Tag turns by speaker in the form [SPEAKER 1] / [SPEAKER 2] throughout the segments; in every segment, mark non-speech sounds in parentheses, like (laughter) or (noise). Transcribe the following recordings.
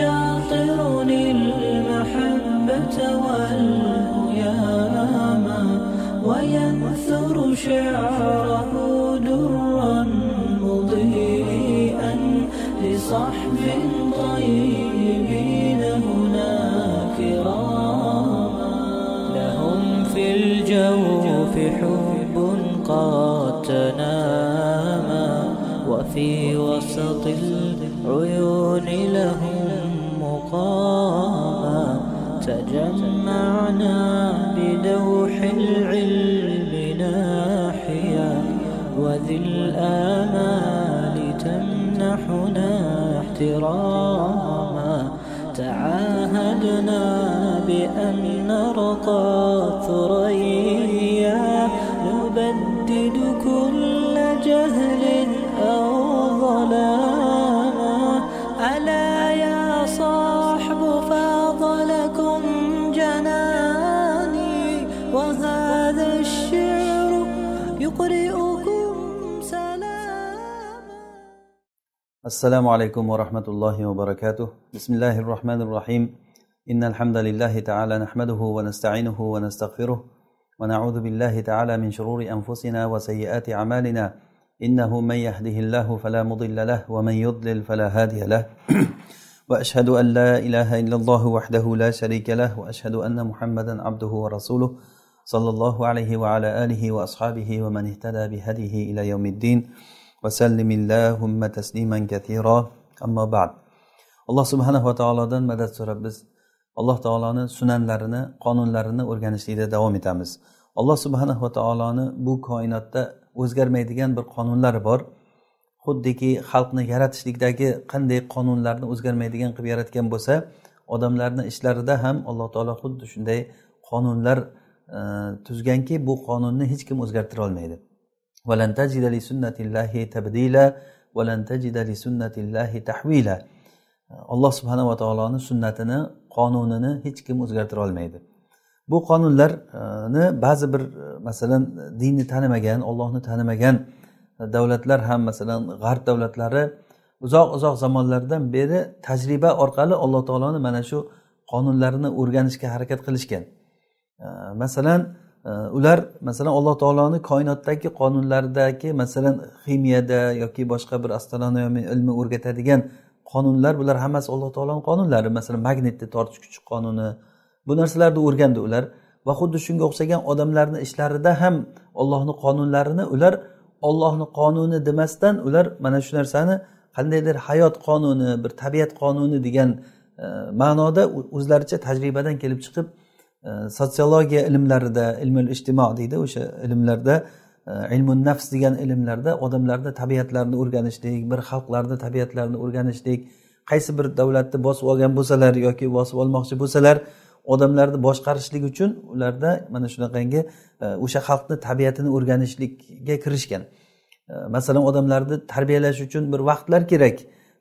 [SPEAKER 1] شاطرني المحبة والهيام وينثر شعره درا مضيئا لصحب طيبين هنا كراما لهم في الجوف حب قد تناما وفي وسط العيون له عدنا بأن نرقى ثريا نبدد كل جهل أو ظلاما ألا يا صاحب فاضلكم جناني وهذا الشعر يقرئكم سلاما
[SPEAKER 2] السلام عليكم ورحمة الله وبركاته بسم الله الرحمن الرحيم إن الحمد لله تعالى نحمده ونستعينه ونستغفره ونعوذ بالله تعالى من شرور أنفسنا وسيئات أعمالنا إنه من يهده الله فلا مضل له ومن يضلل فلا هادي له وأشهد أن لا إله إلا الله وحده لا شريك له وأشهد أن محمدا عبده ورسوله صلى الله عليه وعلى آله وأصحابه ومن اهتدى بهديه إلى يوم الدين وسلم اللهم تسليما كثيرا أما بعد الله سبحانه وتعالى madad so'rab biz alloh taoloni sunanlarini qonunlarini o'rganishlikda davom etamiz alloh subhanava taoloni bu koinotda o'zgarmaydigan bir qonunlari bor xuddiki xalqni yaratishlikdagi qanday qonunlarni o'zgarmaydigan qilib yaratgan bo'lsa odamlarni ishlarida ham alloh taolo xuddi shunday qonunlar e, tuzganki bu qonunni hech kim o'zgartira olmaydi e, alloh subhanava taoloni sunnatini qonunini hech kim o'zgartira olmaydi bu qonunlarni ba'zi bir masalan dinni tanimagan ollohni tanimagan davlatlar ham masalan g'arb davlatlari uzoq uzoq zamonlardan beri tajriba orqali alloh taoloni mana shu qonunlarini o'rganishga harakat qilishgan masalan e, ular masalan alloh taoloni koinotdagi qonunlaridagi masalan ximiyada yoki boshqa bir astronomiya ilmi o'rgatadigan qonunlar bular hammasi alloh taoloni qonunlari masalan magnitni tortish kuchi qonuni bu narsalarni o'rgandi ular va xuddi shunga o'xshagan odamlarni ishlarida ham ollohni qonunlarini ular ollohni qonuni demasdan ular mana shu narsani qandaydir hayot qonuni bir tabiat qonuni degan e, ma'noda o'zlaricha tajribadan kelib chiqib e, sotsiologiya ilmlarida ilmil ijtimo deydi o'sha ilmlarda ilmun nafs degan ilmlarda odamlarni tabiatlarini o'rganishlik bir xalqlarni tabiatlarini o'rganishlik qaysi bir davlatni bosib olgan bo'lsalar yoki bosib olmoqchi bo'lsalar odamlarni boshqarishlik uchun ularda mana shunaqangi e, o'sha xalqni tabiatini o'rganishlikka kirishgan e, masalan odamlarni tarbiyalash uchun bir vaqtlar kerak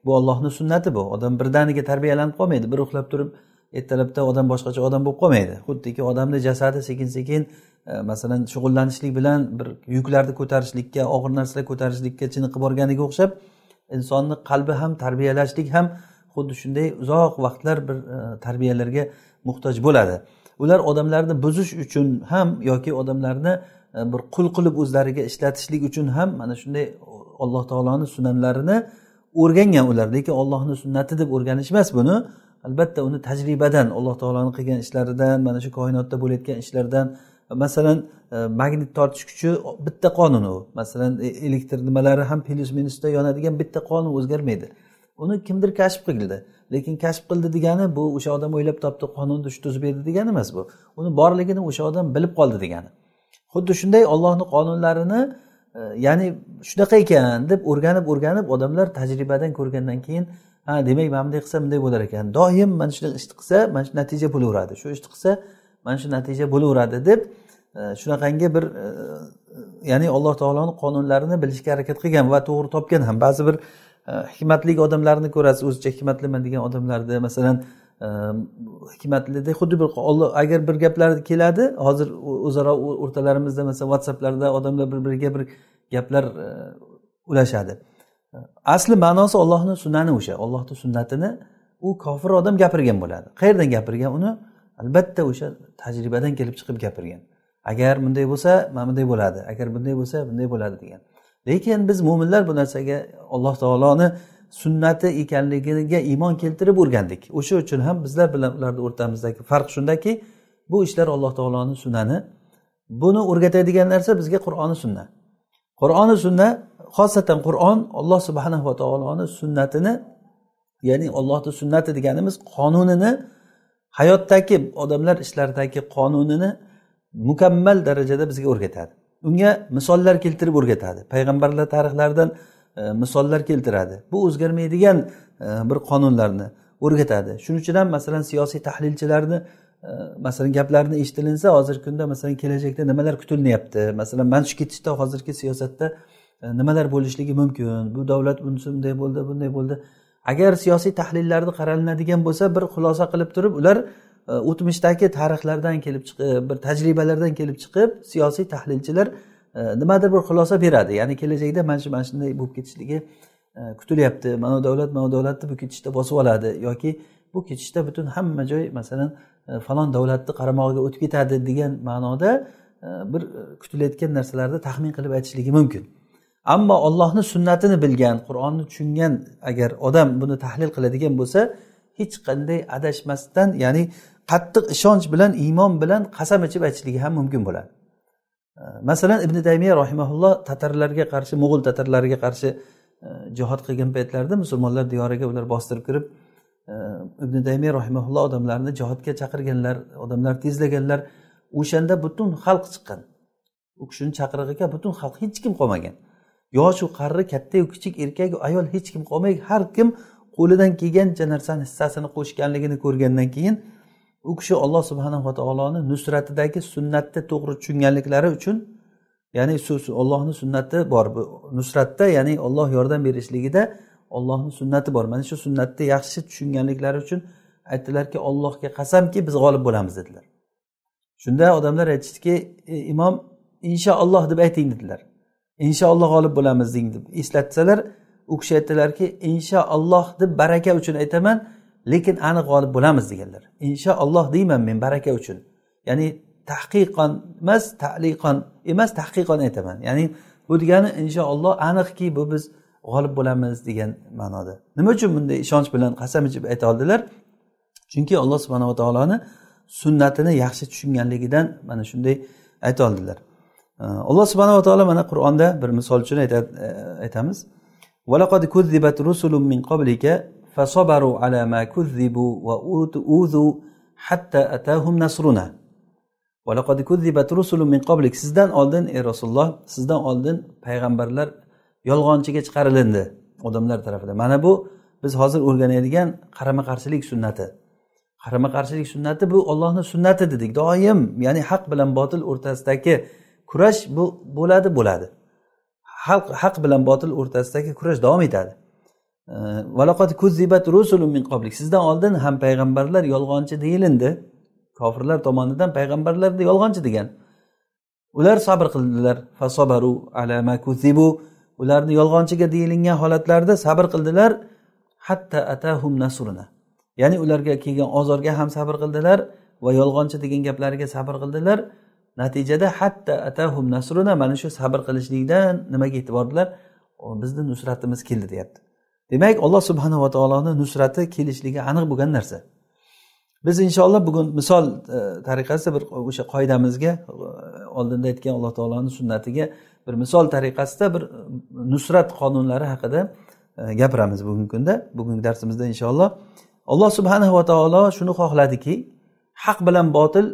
[SPEAKER 2] bu ollohni sunnati bu odam birdaniga tarbiyalanib qolmaydi bir uxlab turib ertalabda odam boshqacha odam bo'lib qolmaydi xuddiki odamni jasadi sekin sekin E, masalan shug'ullanishlik bilan bir yuklarni ko'tarishlikka og'ir narsalar ko'tarishlikka chiniqib borganiga o'xshab insonni qalbi ham tarbiyalashlik ham xuddi shunday uzoq vaqtlar bir e, tarbiyalarga muhtoj bo'ladi ular odamlarni buzish uchun ham yoki odamlarni e, bir qul qilib o'zlariga ishlatishlik uchun ham mana shunday alloh taoloni sunanlarini o'rgangan ular lekin ollohni sunnati deb o'rganish emas buni albatta uni tajribadan alloh taoloni qilgan ishlaridan mana shu koinotda bo'layotgan ishlardan masalan e, magnit tortish kuchi bitta qonun u masalan e, elektr nimalari ham plyus minusda yonadigan bitta qonun o'zgarmaydi uni kimdir kashf qildi lekin kashf qildi degani bu o'sha odam o'ylab topdi qonunni shu tuzib berdi degani emas bu uni borligini o'sha odam bilib qoldi degani xuddi shunday ollohni qonunlarini e, ya'ni shunaqa ekan deb o'rganib o'rganib odamlar tajribadan ko'rgandan keyin ha demak mana bunday qilsa bunday bo'lar ekan doim mana shunday ishni qilsa mana shu natija bo'laveradi shu ishni qilsa mana shu natija bo'laveradi deb e, shunaqangi bir e, ya'ni alloh taoloni qonunlarini bilishga harakat qilgan va to'g'ri topgan ham ba'zi bir e, hikmatli odamlarni ko'rasiz o'zicha hikmatliman degan odamlarni masalan hikmatlida xuddi bir olloh agar bir gaplar keladi hozir o'zaro o'rtalarimizda masalan whatsapplarda odamlar bir biriga bir gaplar ulashadi asli ma'nosi ollohni sunnani o'sha ollohni sunnatini u kofir odam gapirgan bo'ladi qayerdan gapirgan uni albatta o'sha tajribadan kelib chiqib gapirgan agar bunday bo'lsa mana bunday bo'ladi agar bunday bo'lsa bunday bo'ladi degan lekin biz mo'minlar bu narsaga alloh taoloni sunnati ekanligiga iymon keltirib o'rgandik o'sha uchun ham bizlar bilan ularni o'rtamizdagi farq shundaki bu ishlar alloh taoloni sunnani buni o'rgatadigan narsa bizga qur'oni sunna qur'oni sunna xosatan qur'on olloh subhanava taoloni sunnatini ya'ni ollohni sunnati deganimiz qonunini hayotdagi odamlar ishlaridagi qonunini mukammal darajada bizga o'rgatadi unga misollar keltirib o'rgatadi payg'ambarlar tarixlaridan e, misollar keltiradi bu o'zgarmaydigan e, bir qonunlarni o'rgatadi shuning uchun ham masalan siyosiy tahlilchilarni e, masalan gaplarini eshitilinsa hozirgi kunda masalan kelajakda nimalar kutilyapti masalan mana shu ketishda hozirgi siyosatda e, nimalar bo'lishligi mumkin bu davlat bunisi bunday bo'ldi bunday bo'ldi agar siyosiy tahlillarni qaralinadigan bo'lsa bir xulosa qilib turib ular e, o'tmishdagi tarixlardan kelib chiqib e, bir tajribalardan kelib chiqib siyosiy tahlilchilar e, nimadir bir xulosa beradi ya'ni kelajakda mana shu mana shunday bo'lib ketishligi kutilyapti mana davlat mana davlatni bu ketishda bosib oladi yoki bu ketishda butun hamma joy masalan falon davlatni qaramog'iga o'tib ketadi degan ma'noda bir kutilayotgan narsalarni taxmin qilib aytishligi mumkin ammo ollohni sunnatini bilgan qur'onni tushungan agar odam buni tahlil qiladigan bo'lsa hech qanday adashmasdan ya'ni qattiq ishonch bilan iymon bilan qasam ichib aytishligi ham mumkin bo'ladi masalan ibn taymiya rahimaulloh tatarlarga qarshi mo'g'ul tatarlariga qarshi e, jihod qilgan paytlarida musulmonlar diyoriga ular bostirib kirib e, ibn taymiya rahimaulloh odamlarni jihodga chaqirganlar odamlar tezlaganlar o'shanda butun xalq chiqqan u kishini chaqirig'iga butun xalq hech kim qolmagan yoshu qarri kattayu kichik erkaku ayol hech kim qolmay har kim qo'lidan kelgancha narsani hissasini qo'shganligini ko'rgandan keyin u kishi olloh subhanava taoloni nusratidagi sunnatni to'g'ri tushunganliklari uchun ya'ni ollohni sunnati bor bu nusratda ya'ni olloh yordam berishligida ollohni sunnati bor mana shu sunnatni yaxshi tushunganliklari uchun aytdilarki ollohga qasamki biz g'olib bo'lamiz dedilar shunda odamlar aytishdiki e, imom inshaalloh deb ayting dedilar inshaalloh g'olib bo'lamiz deng deb eslatsalar u kishi aytdilarki inshaalloh deb baraka uchun aytaman lekin aniq g'olib bo'lamiz deganlar inshaalloh deyman men baraka uchun ya'ni tahqiqon emas taliqon emas tahqiqon aytaman ya'ni bu degani inshaalloh aniqki bu biz g'olib bo'lamiz degan ma'noda nima uchun bunday ishonch bilan qasam ichib ayta oldilar chunki alloh subhanava taoloni sunnatini yaxshi tushunganligidan mana shunday ayta oldilar alloh subhanava taolo mana qur'onda bir misol uchun e, aytamiz ولقد كذبت رسل من قبلك فصبروا على ما كذبوا uzu hatta أتاهم nasruna ولقد كذبت رسل min qoblik sizdan oldin ey rasululloh sizdan oldin payg'ambarlar yolg'onchiga chiqarilindi odamlar tarafidan mana bu biz hozir o'rganadigan qarama qarshilik sunnati qarama qarshilik sunnati bu ollohni sunnati dedik doim ya'ni haq bilan botil o'rtasidagi kurash bu bo'ladi bo'ladi xalq haq bilan botil o'rtasidagi kurash davom etadi sizdan oldin ham payg'ambarlar yolg'onchi deyilindi kofirlar tomonidan payg'ambarlarni yolg'onchi degan ular sabr qildilar fasobaru alama kuzibu ularni yolg'onchiga deyilingan holatlarda sabr qildilar hatta atahum nasruna ya'ni ularga kelgan ozorga ham sabr qildilar va yolg'onchi degan gaplariga sabr qildilar natijada hatta atahum nasruna mana shu sabr qilishlikdan nimaga e'tibordilar bizni nusratimiz keldi deyapti demak alloh subhanava taoloni nusrati kelishligi aniq bo'lgan narsa biz inshaalloh bugun misol e, tariqasida bir o'sha qoidamizga e, oldinda aytgan alloh taoloni sunnatiga bir misol tariqasida bir e, nusrat qonunlari haqida gapiramiz bugungi kunda bugungi darsimizda inshaalloh alloh subhanava taolo shuni xohladiki haq bilan botil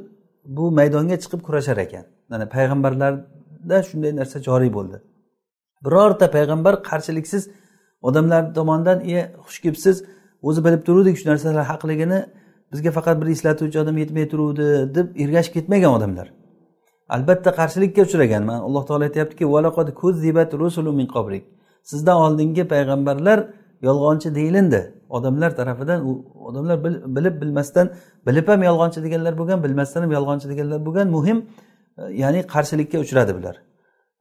[SPEAKER 2] bu maydonga chiqib kurashar ekan mana payg'ambarlarda shunday narsa joriy bo'ldi birorta payg'ambar qarshiliksiz odamlar tomonidan e xush kelibsiz o'zi bilib turuvdik shu narsalar haqligini bizga faqat bir eslatuvchi odam yetmay turuvdi deb ergashib ketmagan odamlar albatta qarshilikka uchragan mana alloh taolo aytyaptiki sizdan oldingi payg'ambarlar yolg'onchi deyilindi odamlar tarafidan u odamlar bilib bilmasdan bilib ham yolg'onchi deganlar bo'lgan bilmasdan ham yolg'onchi deganlar bo'lgan muhim e, ya'ni qarshilikka uchradi bular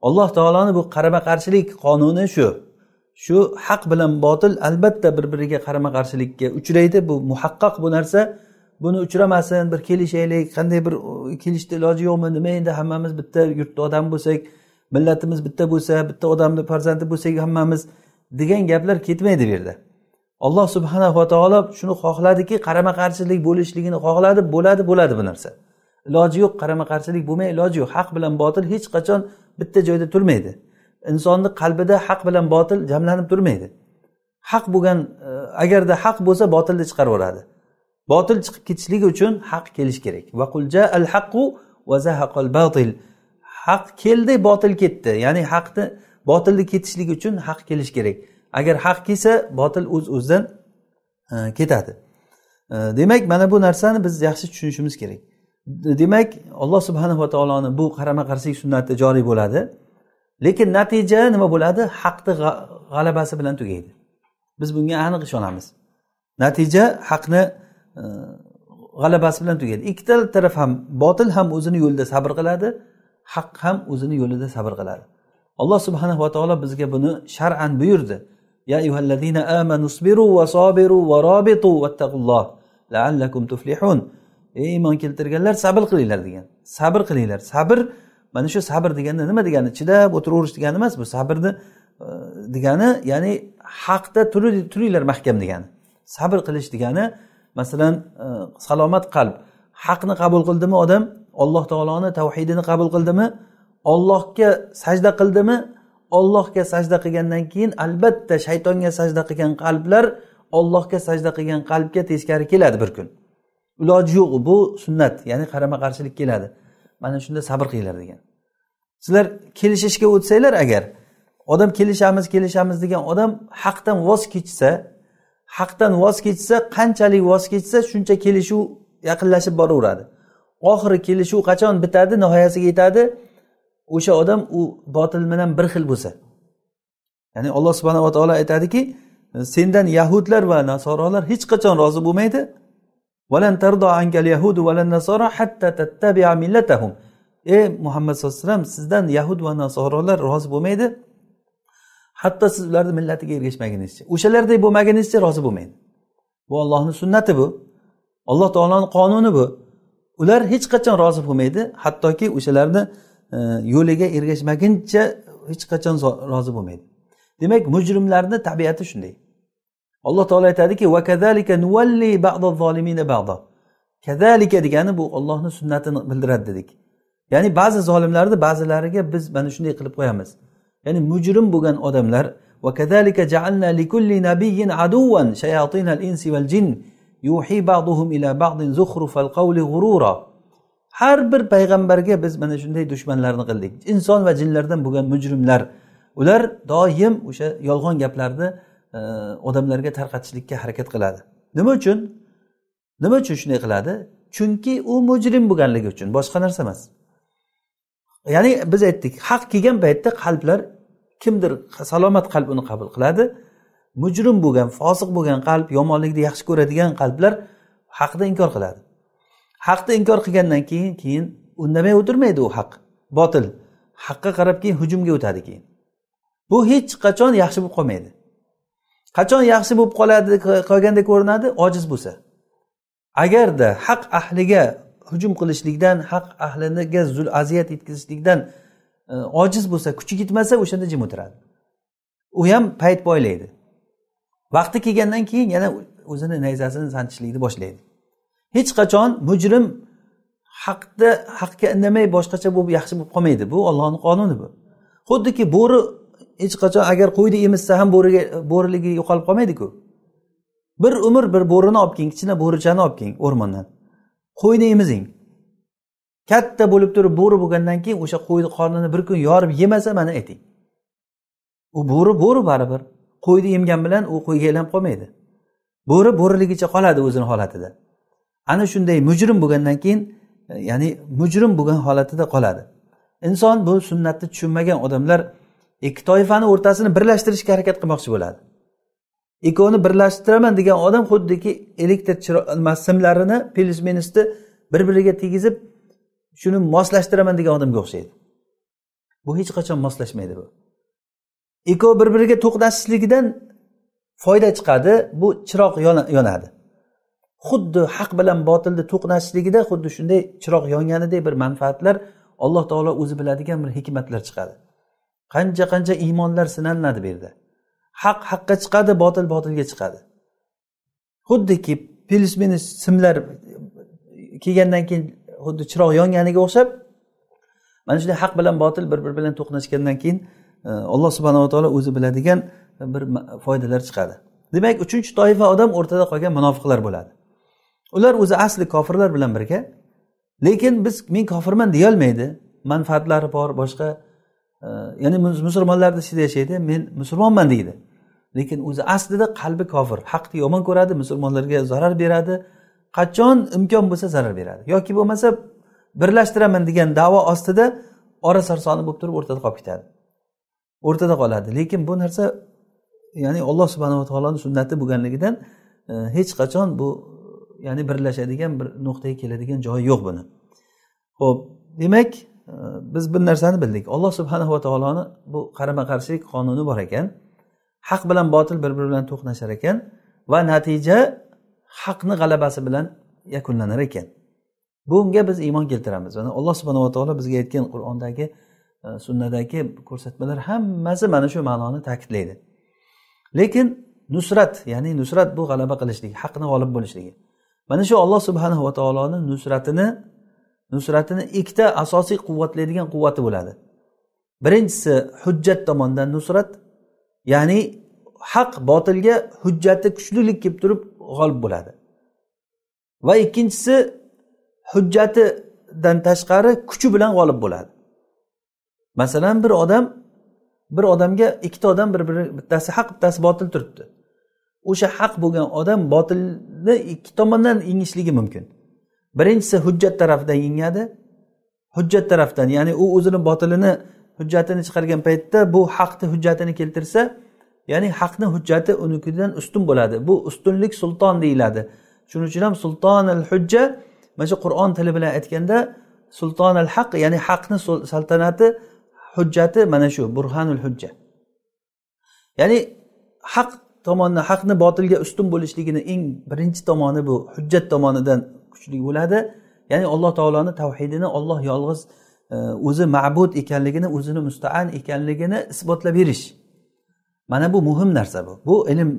[SPEAKER 2] alloh taoloni bu qarama qarshilik qonuni shu shu haq bilan botil albatta bir biriga qarama qarshilikka uchraydi bu muhaqqaq bu narsa buni uchramasin bir kelishaylik qanday bir kelishni iloji yo'qmi nima endi hammamiz bitta yurtni odami bo'lsak millatimiz bitta bo'lsa bitta odamni farzandi bo'lsak hammamiz degan gaplar ketmaydi bu yerda alloh subhanava taolo shuni xohladiki qarama qarshilik bo'lishligini xohladi bo'ladi bo'ladi bu narsa iloji yo'q qarama qarshilik bo'lmay iloji yo'q haq bilan botil hech qachon bitta joyda turmaydi insonni qalbida haq bilan botil jamlanib turmaydi haq bo'lgan e, agarda haq bo'lsa botilni chiqarib yuboradi botil chiqib ketishligi uchun haq kelishi kerak vaqulja al haqqu zahaqal batil haq keldi botil ketdi ya'ni haqni botilni ketishligi uchun haq kelishi kerak agar haq kelsa botil o'z uz o'zidan e, ketadi e, demak mana bu narsani biz yaxshi tushunishimiz kerak demak alloh va taoloni bu qarama qarshilik sunnati joriy bo'ladi lekin natija nima bo'ladi haqni g'alabasi bilan tugaydi biz bunga aniq ishonamiz natija haqni e, g'alabasi bilan tugaydi ikkita taraf ham botil ham o'zini yo'lida sabr qiladi haq ham o'zini yo'lida sabr qiladi alloh subhanava taolo bizga buni shar'an buyurdi يا أيها الذين آمنوا اصبروا وصابروا ورابطوا واتقوا الله لعلكم تفلحون ey iymon keltirganlar sabr qilinglar degan sabr qilinglar sabr mana shu sabr deganda nima degani chidab o'tiraverish degani emas bu sabrni e, degani ya'ni haqda turinglar mahkam degani sabr qilish degani masalan e, salomat qalb haqni qabul qildimi odam alloh taoloni tavhidini qabul qildimi ollohga sajda qildimi ollohga sajda qilgandan keyin albatta shaytonga sajda qilgan qalblar ollohga sajda qilgan qalbga teskari keladi bir kun iloji yo'q bu sunnat ya'ni qarama qarshilik keladi mana shunda sabr qilinglar degan sizlar kelishishga o'tsanglar agar odam kelishamiz kelishamiz degan odam haqdan voz kechsa haqdan voz kechsa qanchalik voz kechsa shuncha kelishuv yaqinlashib boraveradi oxiri kelishuv qachon bitadi nihoyasiga yetadi o'sha odam u botil bilan bir xil bo'lsa ya'ni alloh subhanava taolo aytadiki sendan yahudlar va nasorolar hech qachon rozi bo'lmaydi ey muhammad sallallohu alayhi vasallam sizdan yahud va nasorolar rozi bo'lmaydi hatto siz ularni millatiga ergashmaguningizcha o'shalarday bo'lmaguningizcha rozi bo'lmaydi bu ollohni sunnati bu alloh taoloni qonuni bu ular hech qachon rozi bo'lmaydi hattoki o'shalarni E, yo'liga ergashmaguncha hech qachon rozi bo'lmaydi demak mujrimlarni tabiati shunday alloh taolo aytadiki kazalika degani bu ollohni sunnatini bildiradi dedik ya'ni ba'zi zolimlarni ba'zilariga biz mana shunday qilib qo'yamiz ya'ni mujrim bo'lgan odamlar وكذلك جعلنا لكل نبي عدوا شياطين الإنس والجن يوحي بعضهم إلى بعض زخرف القول غرورا har bir payg'ambarga biz mana shunday dushmanlarni qildik inson va jinlardan bo'lgan mujrimlar ular doim o'sha yolg'on gaplarni e, odamlarga tarqatishlikka harakat qiladi nima uchun nima uchun shunday qiladi chunki u mujrim bo'lganligi uchun boshqa narsa emas ya'ni biz aytdik haq kelgan paytda qalblar kimdir salomat qalb uni qabul qiladi mujrim bo'lgan fosiq bo'lgan qalb yomonlikni yaxshi ko'radigan qalblar haqni inkor qiladi haqni inkor qilgandan keyin keyin undamay o'tirmaydi u haq botil haqqa qarab keyin hujumga o'tadi keyin bu hech qachon yaxshi bo'lib qolmaydi qachon yaxshi bo'lib qoladi qolgandek ko'rinadi ojiz bo'lsa agarda haq ahliga hujum qilishlikdan haq ahliga zul aziyat yetkazishlikdan e, ojiz bo'lsa kuchi yetmasa o'shanda jim o'tiradi u ham payt poylaydi vaqti kelgandan keyin yana o'zini nayzasini sanchishlikni boshlaydi hech qachon mujrim haqda haqga indamay boshqacha bo'lib yaxshi bo'lib qolmaydi bu ollohni qonuni bu xuddiki bo'ri hech qachon agar qo'yni emizsa ham bo'riga bo'riligi yo'qolib qolmaydiku bir umr bir bo'rini olib keling kichkina bo'richani olib keling o'rmondan qo'yni emizing katta bo'lib turib bo'ri bo'lgandan keyin o'sha qo'yni qornini bir kun yorib yemasa mana ayting u bo'ri bo'ri baribir qo'yni emgan bilan u qo'yga aylanib qolmaydi bo'ri bo'riligicha qoladi o'zini holatida ana shunday mujrim bo'lgandan keyin e, ya'ni mujrim bo'lgan holatida qoladi inson bu sunnatni tushunmagan odamlar ikki toifani o'rtasini birlashtirishga harakat qilmoqchi bo'ladi ikkovini birlashtiraman degan odam xuddiki elektr simlarini plyus minusni bir biriga tegizib shuni moslashtiraman degan odamga o'xshaydi bu hech qachon moslashmaydi bu ikkovi bir biriga to'qnashishligidan foyda chiqadi bu chiroq yonadi xuddi haq bilan botilni to'qnashishligida xuddi shunday chiroq yonganidek bir manfaatlar alloh taolo o'zi biladigan bir hikmatlar chiqadi qancha qancha iymonlar sinalinadi bu yerda haq haqqa chiqadi botil botilga chiqadi xuddiki plyus minus simlar kelgandan keyin xuddi chiroq yonganiga o'xshab mana shunday haq bilan botil bir biri bilan to'qnashgandan keyin e, alloh subhanava taolo o'zi biladigan bir foydalar chiqadi demak uchinchi toifa odam o'rtada qolgan munofiqlar bo'ladi ular o'zi asli kofirlar bilan birga lekin biz men kofirman deyolmaydi manfaatlari bor boshqa e, ya'ni musulmonlarni ichida yashaydi men musulmonman deydi lekin o'zi aslida qalbi kofir haqni yomon ko'radi musulmonlarga zarar beradi qachon imkon bo'lsa zarar beradi yoki bo'lmasa birlashtiraman degan davo ostida ora sarsoni bo'lib turib o'rtada qolib ketadi o'rtada qoladi lekin bu narsa ya'ni alloh subhanava taoloni sunnati bo'lganligidan e, hech qachon bu ya'ni birlashadigan bir nuqtaga keladigan joyi yo'q buni ho'p demak e, biz bir narsani bildik alloh va taoloni bu qarama qarshilik qonuni bor ekan haq bilan botil bir biri bilan to'qnashar ekan va natija haqni g'alabasi bilan yakunlanar ekan bunga biz iymon keltiramiz mana alloh subhanava taolo bizga aytgan qur'ondagi e, sunnadagi ko'rsatmalar hammasi mana shu ma'noni ta'kidlaydi lekin nusrat ya'ni nusrat bu g'alaba qilishlik haqni g'olib bo'lishligi mana shu alloh va taoloni nusratini nusratini ikkita asosiy quvvatlaydigan quvvati bo'ladi birinchisi hujjat tomondan nusrat ya'ni haq botilga hujjati kuchlilik kelib turib g'olib bo'ladi va ikkinchisi hujjatidan tashqari kuchi bilan g'olib bo'ladi masalan bir odam bir odamga ikkita odam bir biri bittasi haq bittasi botil turibdi o'sha haq bo'lgan odam botilni ikki tomondan yengishligi mumkin birinchisi hujjat tarafidan yengadi hujjat tarafdan ya'ni u o'zini botilini hujjatini chiqargan paytda bu haqni hujjatini keltirsa ya'ni haqni hujjati unikidan ustun bo'ladi bu ustunlik sulton deyiladi shuning uchun ham sultonil hujja mana shu qur'on tili bilan aytganda sultonil haq ya'ni haqni saltanati hujjati mana shu burhanul hujja ya'ni haq tomonni haqni botilga ustun bo'lishligini eng birinchi tomoni bu hujjat tomonidan kuchli bo'ladi ya'ni alloh taoloni tavhidini olloh yolg'iz e, o'zi ma'bud ekanligini o'zini mustaan ekanligini isbotlab berish mana bu muhim narsa bu bu ilm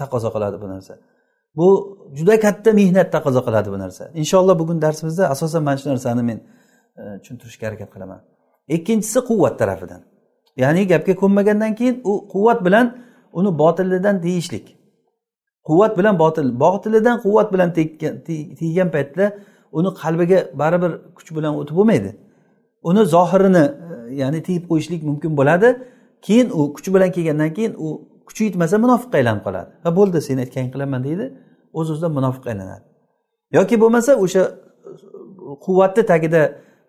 [SPEAKER 2] taqozo qiladi bu narsa bu juda katta mehnat taqozo qiladi bu narsa inshaalloh bugun darsimizda asosan mana shu narsani men e, tushuntirishga harakat qilaman ikkinchisi quvvat tarafidan ya'ni gapga ko'nmagandan keyin u quvvat bilan uni botilidan tiyishlik quvvat bilan botil botilidan quvvat bilan tiygan paytda uni qalbiga baribir kuch bilan o'tib bo'lmaydi uni zohirini e, ya'ni tiyib qo'yishlik mumkin bo'ladi keyin u kuch bilan kelgandan keyin u kuchi yetmasa munofiqqa aylanib qoladi va bo'ldi sen aytganingni qilaman deydi o'z o'zidan munofiq aylanadi yoki bo'lmasa o'sha e, quvvatni tagida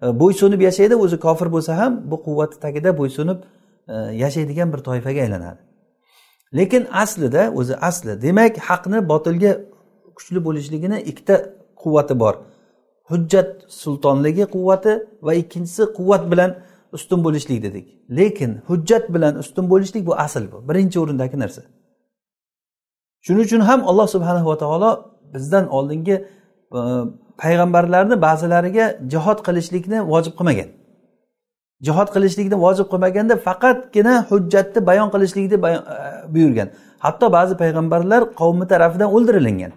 [SPEAKER 2] e, bo'ysunib yashaydi o'zi kofir bo'lsa ham bu quvvatni tagida bo'ysunib yashaydigan bir toifaga aylanadi lekin aslida o'zi asli demak haqni botilga kuchli bo'lishligini ikkita quvvati bor hujjat sultonligi quvvati va ikkinchisi quvvat bilan ustun bo'lishlik dedik lekin hujjat bilan ustun bo'lishlik bu asl bu birinchi o'rindagi narsa shuning uchun ham alloh subhanava taolo bizdan oldingi e, payg'ambarlarni ba'zilariga jihod qilishlikni vojib qilmagan jihod qilishlikni vojib qilmaganda faqatgina hujjatni bayon qilishlikni e, buyurgan hatto ba'zi payg'ambarlar qavmi tarafidan o'ldirilgan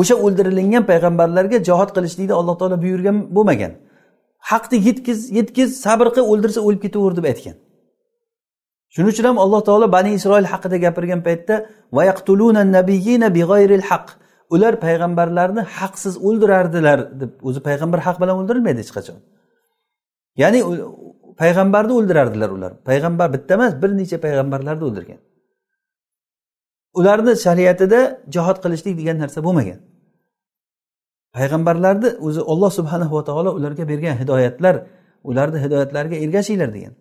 [SPEAKER 2] o'sha o'ldirilgan payg'ambarlarga jihod qilishlikni alloh taolo buyurgan bo'lmagan haqni yetkiz yetkiz sabr qil o'ldirsa o'lib ketaver deb aytgan shuning uchun ham alloh taolo bani isroil haqida gapirgan paytda ular payg'ambarlarni haqsiz o'ldirardilar deb o'zi payg'ambar haq bilan o'ldirilmaydi hech qachon ya'ni payg'ambarni o'ldirardilar ular payg'ambar bitta emas bir necha payg'ambarlarni o'ldirgan ularni shariatida jihod qilishlik degan narsa bo'lmagan payg'ambarlarni o'zi olloh subhanahu va taolo ularga bergan hidoyatlar ularni hidoyatlariga ergashinglar degan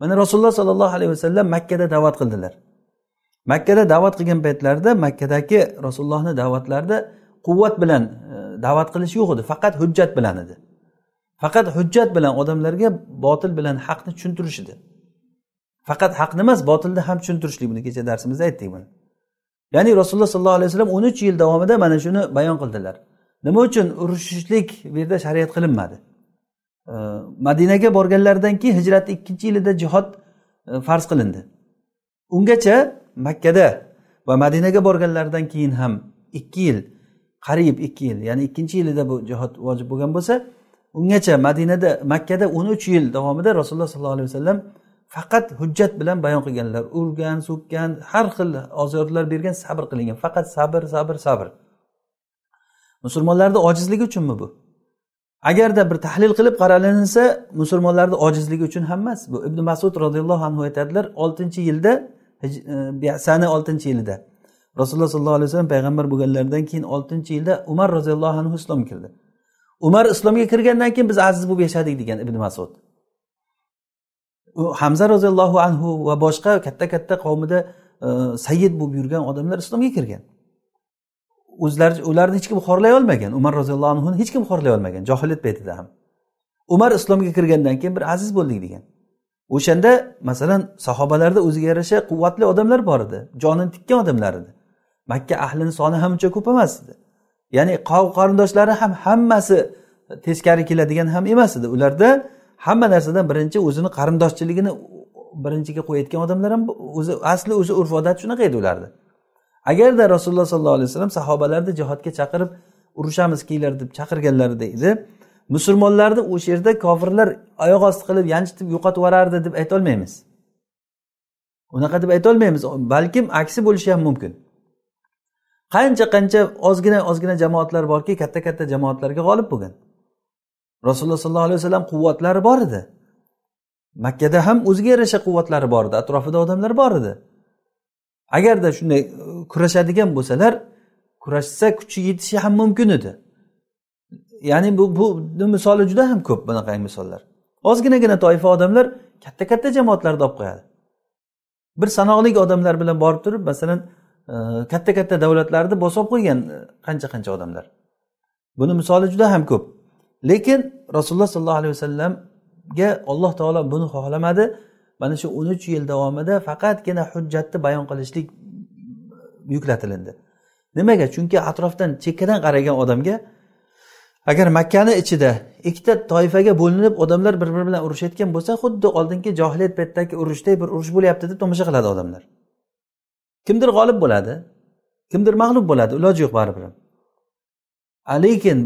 [SPEAKER 2] mana rasululloh sollallohu alayhi vasallam makkada da'vat qildilar makkada da'vat qilgan paytlarida makkadagi rasulullohni da'vatlarida quvvat bilan e, da'vat qilish yo'q edi faqat hujjat bilan edi faqat hujjat bilan odamlarga botil bilan haqni tushuntirish edi faqat haqni emas botilni ham tushuntirishlik buni kecha darsimizda aytdik buni ya'ni rasululloh sollallohu alayhi vasallam o'n uch yil davomida mana shuni bayon qildilar nima uchun urushishlik bu yerda shariat qilinmadi madinaga borganlaridan keyin hijratni ikkinchi yilida jihod e, farz qilindi ungacha makkada va madinaga borganlaridan keyin ham ikki yil qariyb ikki yil ya'ni ikkinchi yilida bu jihod vojib bo'lgan bo'lsa ungacha madinada makkada o'n uch yil davomida rasululloh sollallohu alayhi vasallam faqat hujjat bilan bayon qilganlar urgan so'kkan har xil ozorlar bergan sabr qilingan faqat sabr sabr sabr musulmonlarni ojizligi uchunmi bu agarda bir tahlil qilib qaralinsa musulmonlarni ojizligi uchun ham emas bu ibn masud roziyallohu anhu aytadilar oltinchi yilda e, sani oltinchi yilida rasululloh sollallohu alayhi vasallam payg'ambar bo'lganlaridan keyin oltinchi yilda umar roziyallohu anhu islomga kirdi umar islomga kirgandan keyin biz aziz bo'lib yashadik degan ibn masud u hamza roziyallohu anhu va boshqa katta katta qavmida e, sayyid bo'lib yurgan odamlar islomga kirgan o'zlari ularni hech kim xo'rlay olmagan umar roziyallohu anhuni hech kim xo'rlay olmagan johiliyat paytida ham umar islomga kirgandan keyin bir aziz bo'ldik degan o'shanda masalan sahobalarda o'ziga yarasha quvvatli odamlar bor edi jonini tikkan odamlar edi makka ahlini soni ham uncha ko'p emas edi ya'ni qavm qarindoshlari ham hammasi teskari keladigan ham emas edi ularda hamma narsadan birinchi o'zini qarindoshchiligini birinchiga qo'yayotgan odamlar ham o'zi asli o'zi urf odat shunaqa edi ularni agarda rasululloh sollallohu alayhi vasallam sahobalarni jihodga chaqirib urushamiz kelinglar deb chaqirganlarida edi musulmonlarni o'sha yerda kofirlar oyoq osti qilib yanchitib yo'qotib yuborardi deb aytolmaymiz unaqa deb aytolmaymiz balkim aksi bo'lishi ham mumkin qancha qancha ozgina ozgina jamoatlar borki katta katta jamoatlarga g'olib bo'lgan rasululloh sollallohu alayhi vasallam quvvatlari bor edi makkada ham o'ziga yarasha quvvatlari bor edi atrofida odamlar bor edi agarda shunday e, kurashadigan bo'lsalar kurashsa kuchi yetishi ham mumkin edi ya'ni bu bu misoli juda ham ko'p bunaqangi misollar ozginagina toifa odamlar katta katta jamoatlarni olib qo'yadi bir sanoqli odamlar bilan borib turib masalan katta katta davlatlarni bosib qo'ygan e, qancha qancha odamlar buni misoli juda ham ko'p lekin rasululloh sollallohu alayhi vasallamga alloh taolo buni xohlamadi mana shu o'n uch yil davomida faqatgina hujjatni bayon qilishlik e, yuklatilindi nimaga chunki atrofdan chekkadan qaragan odamga agar makkani ichida ikkita toifaga bo'linib odamlar bir biri bilan urushayotgan bo'lsa xuddi oldingi johiliyat paytidagi urushdek bir urush bo'lyapti deb tomosha qiladi odamlar kimdir g'olib bo'ladi kimdir mag'lub bo'ladi iloji yo'q baribir lekin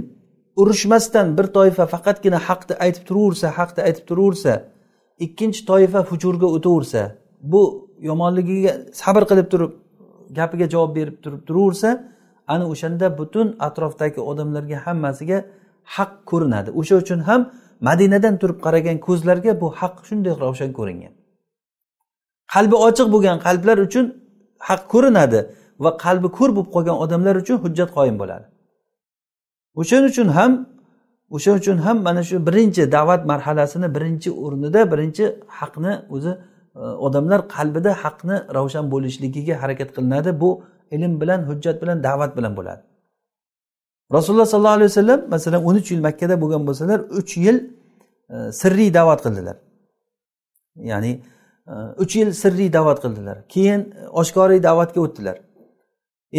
[SPEAKER 2] urushmasdan bir toifa faqatgina haqni aytib turaversa haqni aytib turaversa ikkinchi toifa hujurga o'taversa bu yomonligiga sabr qilib turib gapiga javob berib turib turaversa ana o'shanda butun atrofdagi odamlarga hammasiga haq ko'rinadi o'sha uchun ham madinadan turib qaragan ko'zlarga bu haq shunday ravshan ko'ringan qalbi ochiq bo'lgan qalblar uchun haq ko'rinadi va qalbi ko'r bo'lib qolgan odamlar uchun hujjat qoyim bo'ladi o'shaning uchun ham o'sha uchun ham mana shu birinchi da'vat marhalasini birinchi o'rnida birinchi haqni o'zi e, odamlar qalbida haqni ravshan bo'lishligiga harakat qilinadi bu ilm bilan hujjat bilan da'vat bilan bo'ladi rasululloh sollallohu alayhi vasallam masalan o'n uch yil makkada bo'lgan bo'lsalar uch yil e, sirriy da'vat qildilar ya'ni uch yil sirli da'vat qildilar keyin e, oshkoriy da'vatga o'tdilar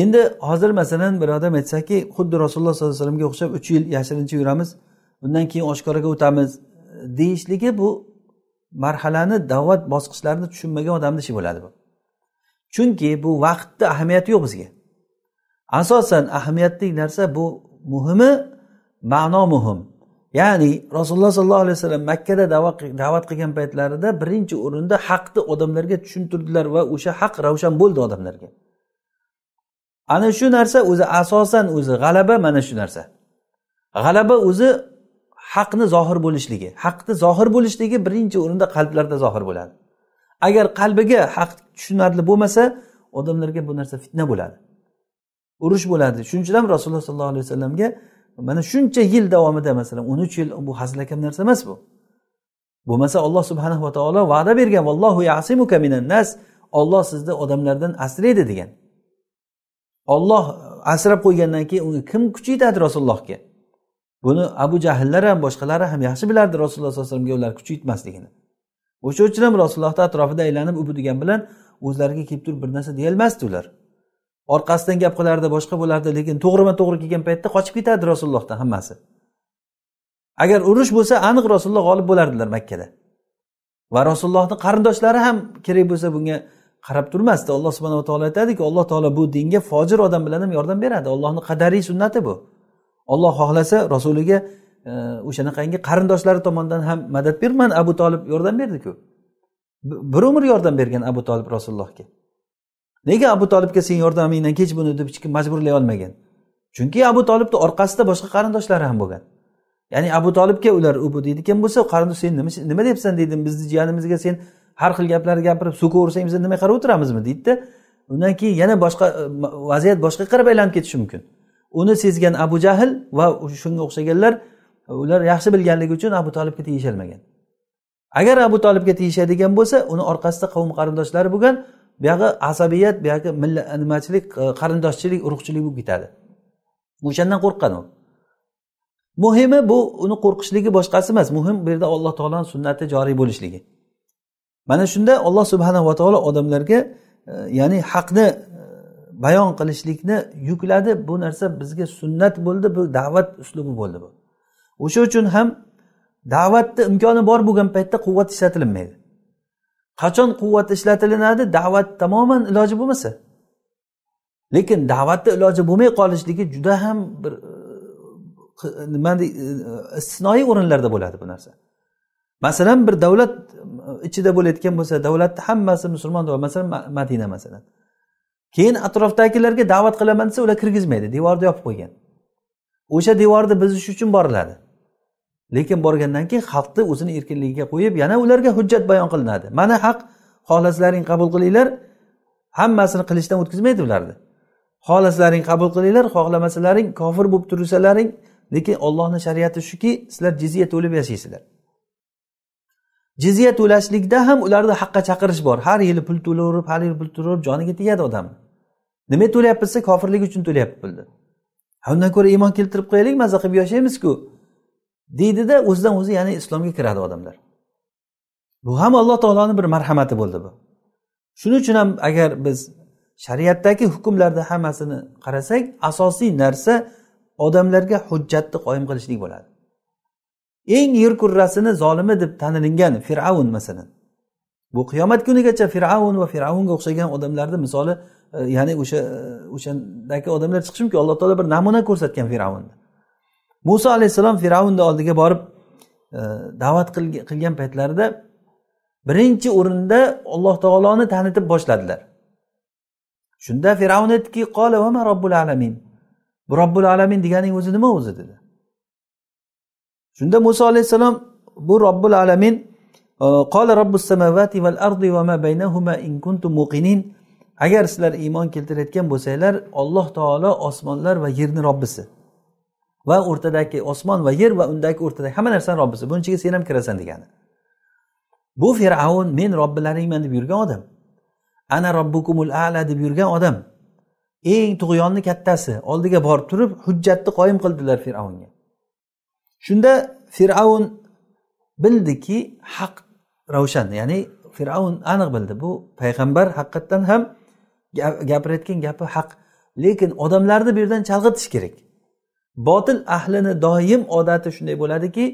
[SPEAKER 2] endi hozir masalan bir odam aytsaki xuddi rasululloh sollallohu alayhi vasallamga o'xshab uch yil yashirincha yuramiz undan keyin oshkoraga o'tamiz deyishligi bu marhalani da'vat bosqichlarini tushunmagan odamni ishi bo'ladi bu chunki bu vaqtni ahamiyati yo'q bizga asosan ahamiyatli narsa bu muhimi ma'no muhim ya'ni rasululloh sollallohu alayhi vasallam makkada da'vat qilgan paytlarida birinchi o'rinda haqni odamlarga tushuntirdilar va o'sha haq ravshan bo'ldi odamlarga ana shu narsa o'zi asosan o'zi g'alaba mana shu narsa g'alaba o'zi haqni zohir bo'lishligi haqni zohir bo'lishligi birinchi o'rinda qalblarda zohir bo'ladi agar qalbiga haq tushunarli bo'lmasa odamlarga bu narsa fitna bo'ladi urush bo'ladi shuning uchun ham rasululloh sollallohu alayhi vasallamga mana shuncha yil davomida masalan o'n uch yil bu hazilakam narsa emas bu bo'lmasa olloh subhanava taolo va'da bergan vallohu yasimuka minan nas olloh sizni odamlardan asraydi degan olloh e, asrab qo'ygandan keyin unga kim kuch yetadi rasulullohga buni abu jahllar ham boshqalari ham yaxshi bilardi rasululloh sallallohu alayhi vasallamga ular kuch yetmasligini o'sha uchun ham rasulullohni atrofida aylanib u bu degan bilan o'zlariga kelib turib bir narsa deyolmasdi ular orqasidan gap qilardi boshqa bo'lardi lekin to'g'rima to'g'ri kelgan paytda qochib ketardi rasulullohdan hammasi agar urush bo'lsa aniq rasululloh g'olib bo'lardilar makkada va rasulullohni qarindoshlari ham kerak bo'lsa bunga qarab turmasdi alloh subhanava taolo aytadiki alloh taolo bu dinga fojir odam bilan ham yordam beradi allohni qadariy sunnati bu olloh xohlasa rasuliga e, o'shanaqangi qarindoshlari tomonidan ham madad berman abu tolib yordam berdiku bir umr yordam bergan abu tolib rasulullohga nega abu tolibga sen yordamingdan kech buni deb hech kim majburlay olmagan chunki abu tolibni orqasida boshqa qarindoshlari ham bo'lgan ya'ni abu tolibga ular u deydigan bo'lsa qarindosh sen nima nima deyapsan deydi bizni jiyanimizga sen har xil gaplarni gapirib suv biz nima qarab o'tiramizmi deydida undan keyin yana boshqa e, vaziyat boshqa qarab aylanib ketishi mumkin uni sezgan abu jahl va shunga o'xshaganlar e, ular yaxshi bilganligi uchun abu tolibga tegisholmagan agar abu tolibga tegishadigan bo'lsa uni orqasida qavm qarindoshlari bo'lgan buyog'i asabiyat buyog'i nimachilik e, qarindoshchilik urug'chilik bo'lib ketadi o'shandan qo'rqqan u muhimi bu uni qo'rqishligi boshqasi emas muhim bu yerda alloh taoloni sunnati joriy bo'lishligi mana shunda alloh subhanava taolo odamlarga e, ya'ni haqni e, bayon qilishlikni yukladi bu narsa bizga sunnat bo'ldi bu da'vat uslubi bo'ldi bu o'sha uchun ham da'vatni imkoni bor bo'lgan paytda quvvat ishlatilinmaydi qachon quvvat ishlatilinadi da'vat tamoman iloji bo'lmasa lekin da'vatni iloji bo'lmay qolishligi juda ham bir e, nima e, istisnoiy o'rinlarda bo'ladi bu narsa masalan bir davlat e, ichida bo'layotgan bo'lsa davlatni hammasi musulmon davlat masalan madina masalan keyin atrofdagilarga da'vat qilaman desa ular kirgizmaydi devorni yopib qo'ygan o'sha devorni buzish uchun boriladi lekin borgandan keyin xalqni o'zini erkinligiga qo'yib yana ularga hujjat bayon qilinadi mana haq xohlaslaring qabul qilinglar hammasini qilishdan o'tkazmaydi ularni xohlaslaring qabul qilinglar xohlamasalaring kofir bo'lib tursalaring lekin ollohni shariati shuki sizlar jizya to'lab yashaysizlar jizya to'lashlikda ham ularni haqqa chaqirish bor har yili pul to'laverib har yili pul to'laverib joniga tegadi odamni nima to'layapmiz desa kofirlik uchun to'layapti pulni undan ko'ra iymon keltirib qo'yaylik mazza qilib yashaymizku deydida o'zidan o'zi ya'ni islomga kiradi odamlar bu ham alloh taoloni bir marhamati bo'ldi bu shuning uchun ham agar biz shariatdagi hukmlarni hammasini qarasak asosiy narsa odamlarga hujjatni qoyim qilishlik bo'ladi eng yer kurrasini zolimi deb tanilingan fir'avn masalan bu qiyomat kunigacha fir'avn va fir'avnga o'xshagan odamlarni misoli e, ya'ni o'sha e, o'shandagi odamlar chiqishi mumkin alloh taolo bir namuna ko'rsatgan fir'avnni muso alayhissalom fir'avnni oldiga borib e, da'vat qilgan paytlarida birinchi o'rinda alloh taoloni tanitib boshladilar shunda fir'avn aytdiki qola vama robbul alamin bu robbul alamin deganing o'zi nima o'zi dedi shunda muso alayhissalom bu robbul alamin e, qola robbus samavati val ardi vama baynahuma in kuntum muqinin agar sizlar iymon keltirayotgan bo'lsanglar alloh taolo osmonlar va yerni robbisi va o'rtadagi osmon va yer va undagi o'rtadagi hamma narsani robbisi buni ichiga sen ham kirasan degani bu fir'avn men robbilaringman deb yurgan odam ana robbukumul ala deb yurgan odam eng tug'yonni kattasi oldiga borib turib hujjatni qoyim qildilar fir'avnga shunda fir'avn bildiki haq ravshan ya'ni fir'avn aniq bildi bu payg'ambar haqiqatdan ham gapirayotgan gapi haq lekin odamlarni bu yerdan chalg'itish kerak botil ahlini doim odati shunday bo'ladiki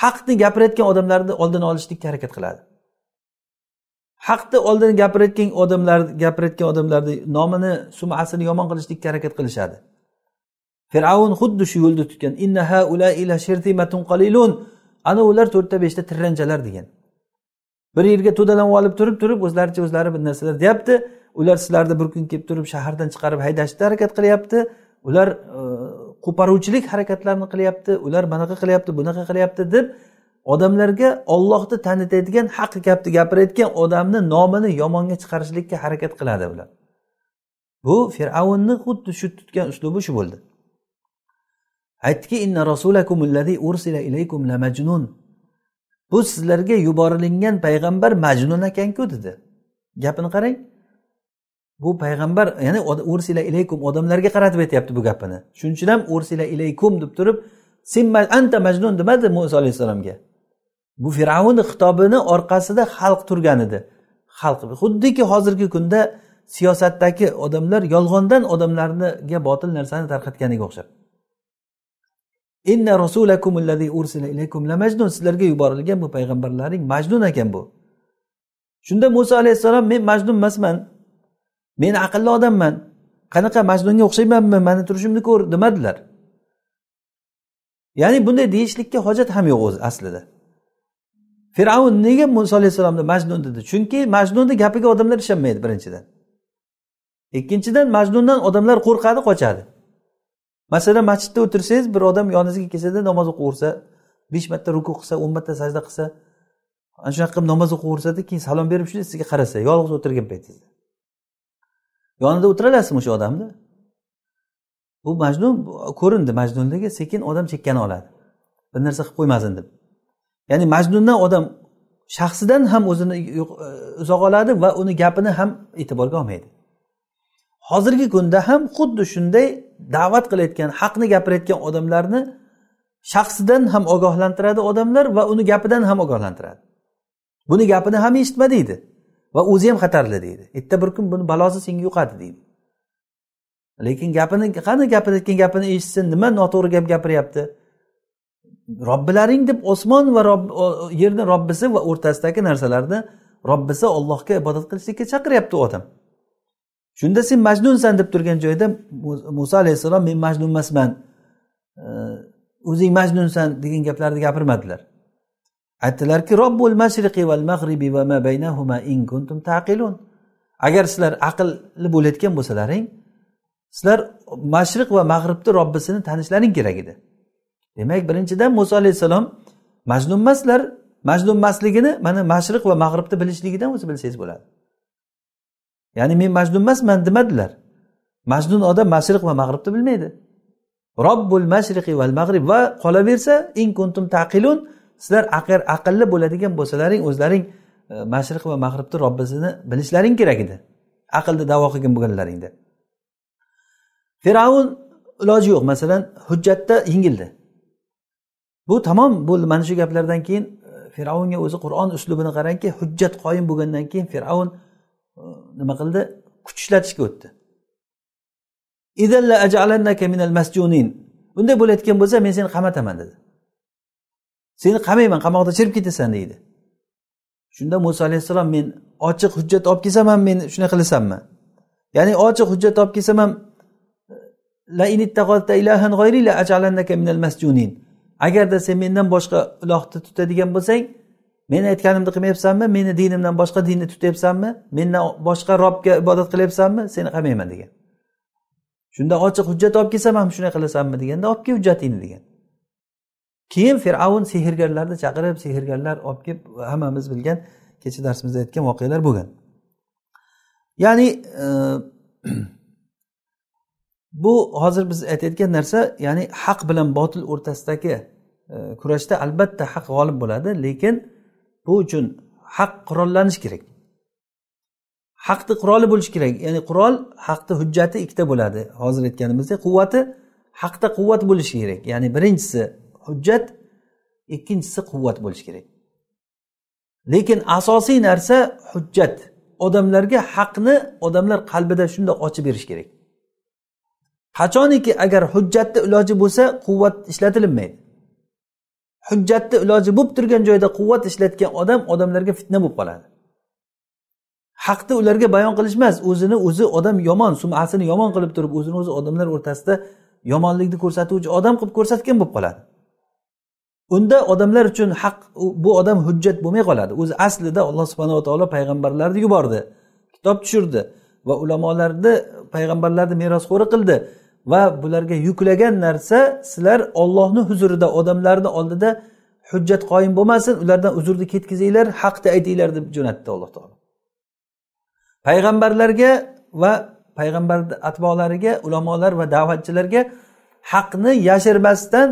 [SPEAKER 2] haqni gapirayotgan odamlarni oldini olishlikka harakat qiladi haqni oldin gapirayotgan odamlar gapirayotgan odamlarni nomini sumasini yomon qilishlikka harakat qilishadi fir'avn xuddi shu yo'lda tutgan inna qalilun ana ular to'rtta beshta tirranchalar degan bir yerga to'dalanib olib turib turib o'zlaricha o'zlari bir narsalar deyapti ular sizlarni bir kun kelib turib shahardan chiqarib haydashni harakat qilyapti ular qo'paruvchilik harakatlarini qilyapti ular bunaqa qilyapti bunaqa qilyapti deb odamlarga ollohni tanitadigan haq gapni gapirayotgan odamni nomini yomonga chiqarishlikka harakat qiladi ular bu fir'avnni xuddi shu tutgan uslubi shu bo'ldi aytdiki inna rasulakum ursila ilaykum la majnun bu sizlarga yuborilingan payg'ambar majnun ekanku dedi gapini qarang bu payg'ambar ya'ni ursila ilaykum odamlarga qaratib aytyapti bu gapini shuning uchun ham ursila ilaykum deb turib sen anta majnun demadi muso alayhissalomga bu fir'avnni xitobini orqasida xalq turgan edi xalq xuddiki hozirgi kunda siyosatdagi odamlar yolg'ondan odamlarga botil narsani tarqatganiga o'xshab inna rasulakum ursila ilaykum la majnun sizlarga yuborilgan bu payg'ambarlaring majnun ekan bu shunda muso alayhissalom men majnun emasman men aqlli odamman qanaqa majnunga o'xshaymanmi mani turishimni ko'r demadilar ya'ni bunday deyishlikka hojat ham yo'q o'zi aslida fir'avn nega muso alayhissalomni majnun dedi chunki majnunni gapiga odamlar ishonmaydi birinchidan ikkinchidan majnundan odamlar qo'rqadi qochadi masalan masjidda o'tirsangiz bir odam yoningizga kelsada namoz o'qiyversa besh marta ruku qilsa o'n marta sajda qilsa ana shunaqa qilib namoz o'qiyversada keyin salom berib shunday sizga qarasa yolg'iz o'tirgan paytingizda yonida o'tiraverasizmi o'sha odamni bu majnun ko'rindi majnunligi sekin odam chekkani oladi bir narsa qilib qo'ymasin deb ya'ni majnundan odam shaxsidan ham o'zini e, uzoq oladi va uni gapini ham e'tiborga olmaydi hozirgi kunda ham xuddi shunday da'vat qilayotgan haqni gapirayotgan odamlarni shaxsidan ham ogohlantiradi odamlar va uni gapidan ham ogohlantiradi buni gapini ham eshitma deydi va o'zi ham xatarli deydi erta bir kun buni balosi senga yuqadi deydi lekin gapini qani gapirayotgan gapini eshitsin nima noto'g'ri gap gapiryapti robbilaring deb osmon va yerni robbisi va o'rtasidagi narsalarni robbisi ollohga ibodat qilishlikka chaqiryapti u odam shunda sen majnunsan deb turgan joyda muso alayhissalom men majnun emasman e, o'zing majnunsan degan gaplarni gapirmadilar aytdilarki robbul mashriqi val mag'ribi va ma baynahuma in kuntum taqilun agar sizlar aqlli bo'layotgan bo'lsalaring sizlar mashriq va mag'ribni robbisini tanishlaring kerak edi demak birinchidan muso alayhissalom majnun emaslar majnun emasligini mana mashriq va mag'ribni bilishligidan o'zi bilsangiz bo'ladi ya'ni men majnun emasman demadilar majnun odam mashriq va mag'ribni bilmaydi robbul mashriqi val mag'rib va qolaversa in kuntum taqilun sizlar aql aqlli bo'ladigan bo'lsalaring o'zlaring e, mashriq va mag'ribni robbisini bilishlaring kerak edi aqlni davo qilgin bo'lganlaringda fir'avn iloji yo'q masalan hujjatda yengildi bu tamom bo'ldi mana shu gaplardan keyin e, fir'avnga o'zi qur'on uslubini qarangki hujjat qoyim bo'lgandan keyin fir'avn e, nima qildi kuch ishlatishga o'tdi bunday bo'layotgan bo'lsa men seni qamataman dedi seni qamayman qamoqda chirib ketasan deydi shunda muso alayhissalom men ochiq hujjat olib kelsam ham meni shunaqa qilasanmi ya'ni ochiq hujjat olib kelsam ham agarda sen mendan boshqa ilohni tutadigan bo'lsang meni aytganimni qilmayapsanmi meni dinimdan boshqa dinni tutyapsanmi mendan boshqa robga ibodat qilyapsanmi seni qamayman degan shunda ochiq hujjat olib kelsam ham shunaqa qilasanmi deganda olib kel hujjatingni degan keyin fir'avn sehrgarlarni chaqirib sehrgarlar olib kelib hammamiz bilgan kecha darsimizda aytgan voqealar bo'lgan ya'ni e, (clears throat) bu hozir biz aytayotgan narsa ya'ni haq bilan botil o'rtasidagi e, kurashda albatta haq g'olib bo'ladi lekin bu uchun haq qurollanishi kerak haqni quroli bo'lishi kerak ya'ni qurol haqni hujjati ikkita bo'ladi hozir aytganimizdek quvvati haqda quvvat bo'lishi kerak ya'ni birinchisi hujjat ikkinchisi quvvat bo'lishi kerak lekin asosiy narsa hujjat odamlarga haqni odamlar qalbida shundoq ochib berish kerak qachoniki agar hujjatni iloji bo'lsa quvvat ishlatilinmaydi hujjatni iloji bo'lib turgan joyda quvvat ishlatgan odam odamlarga fitna bo'lib qoladi haqni ularga bayon qilish emas o'zini o'zi odam yomon sumasini yomon qilib turib o'zini o'zi odamlar o'rtasida yomonlikni ko'rsatuvchi odam qilib ko'rsatgan bo'lib qoladi unda odamlar uchun haq bu odam hujjat bo'lmay qoladi o'zi aslida alloh subhanava taolo payg'ambarlarni yubordi kitob tushirdi va ulamolarni payg'ambarlarni merosxo'ri qildi va bularga yuklagan narsa sizlar ollohni huzurida odamlarni oldida hujjat qoyim bo'lmasin ulardan uzrni ketkazinglar haqni aytinglar deb jo'natdi alloh taolo payg'ambarlarga va payg'ambar atbolariga ulamolar va da'vatchilarga haqni yashirmasdan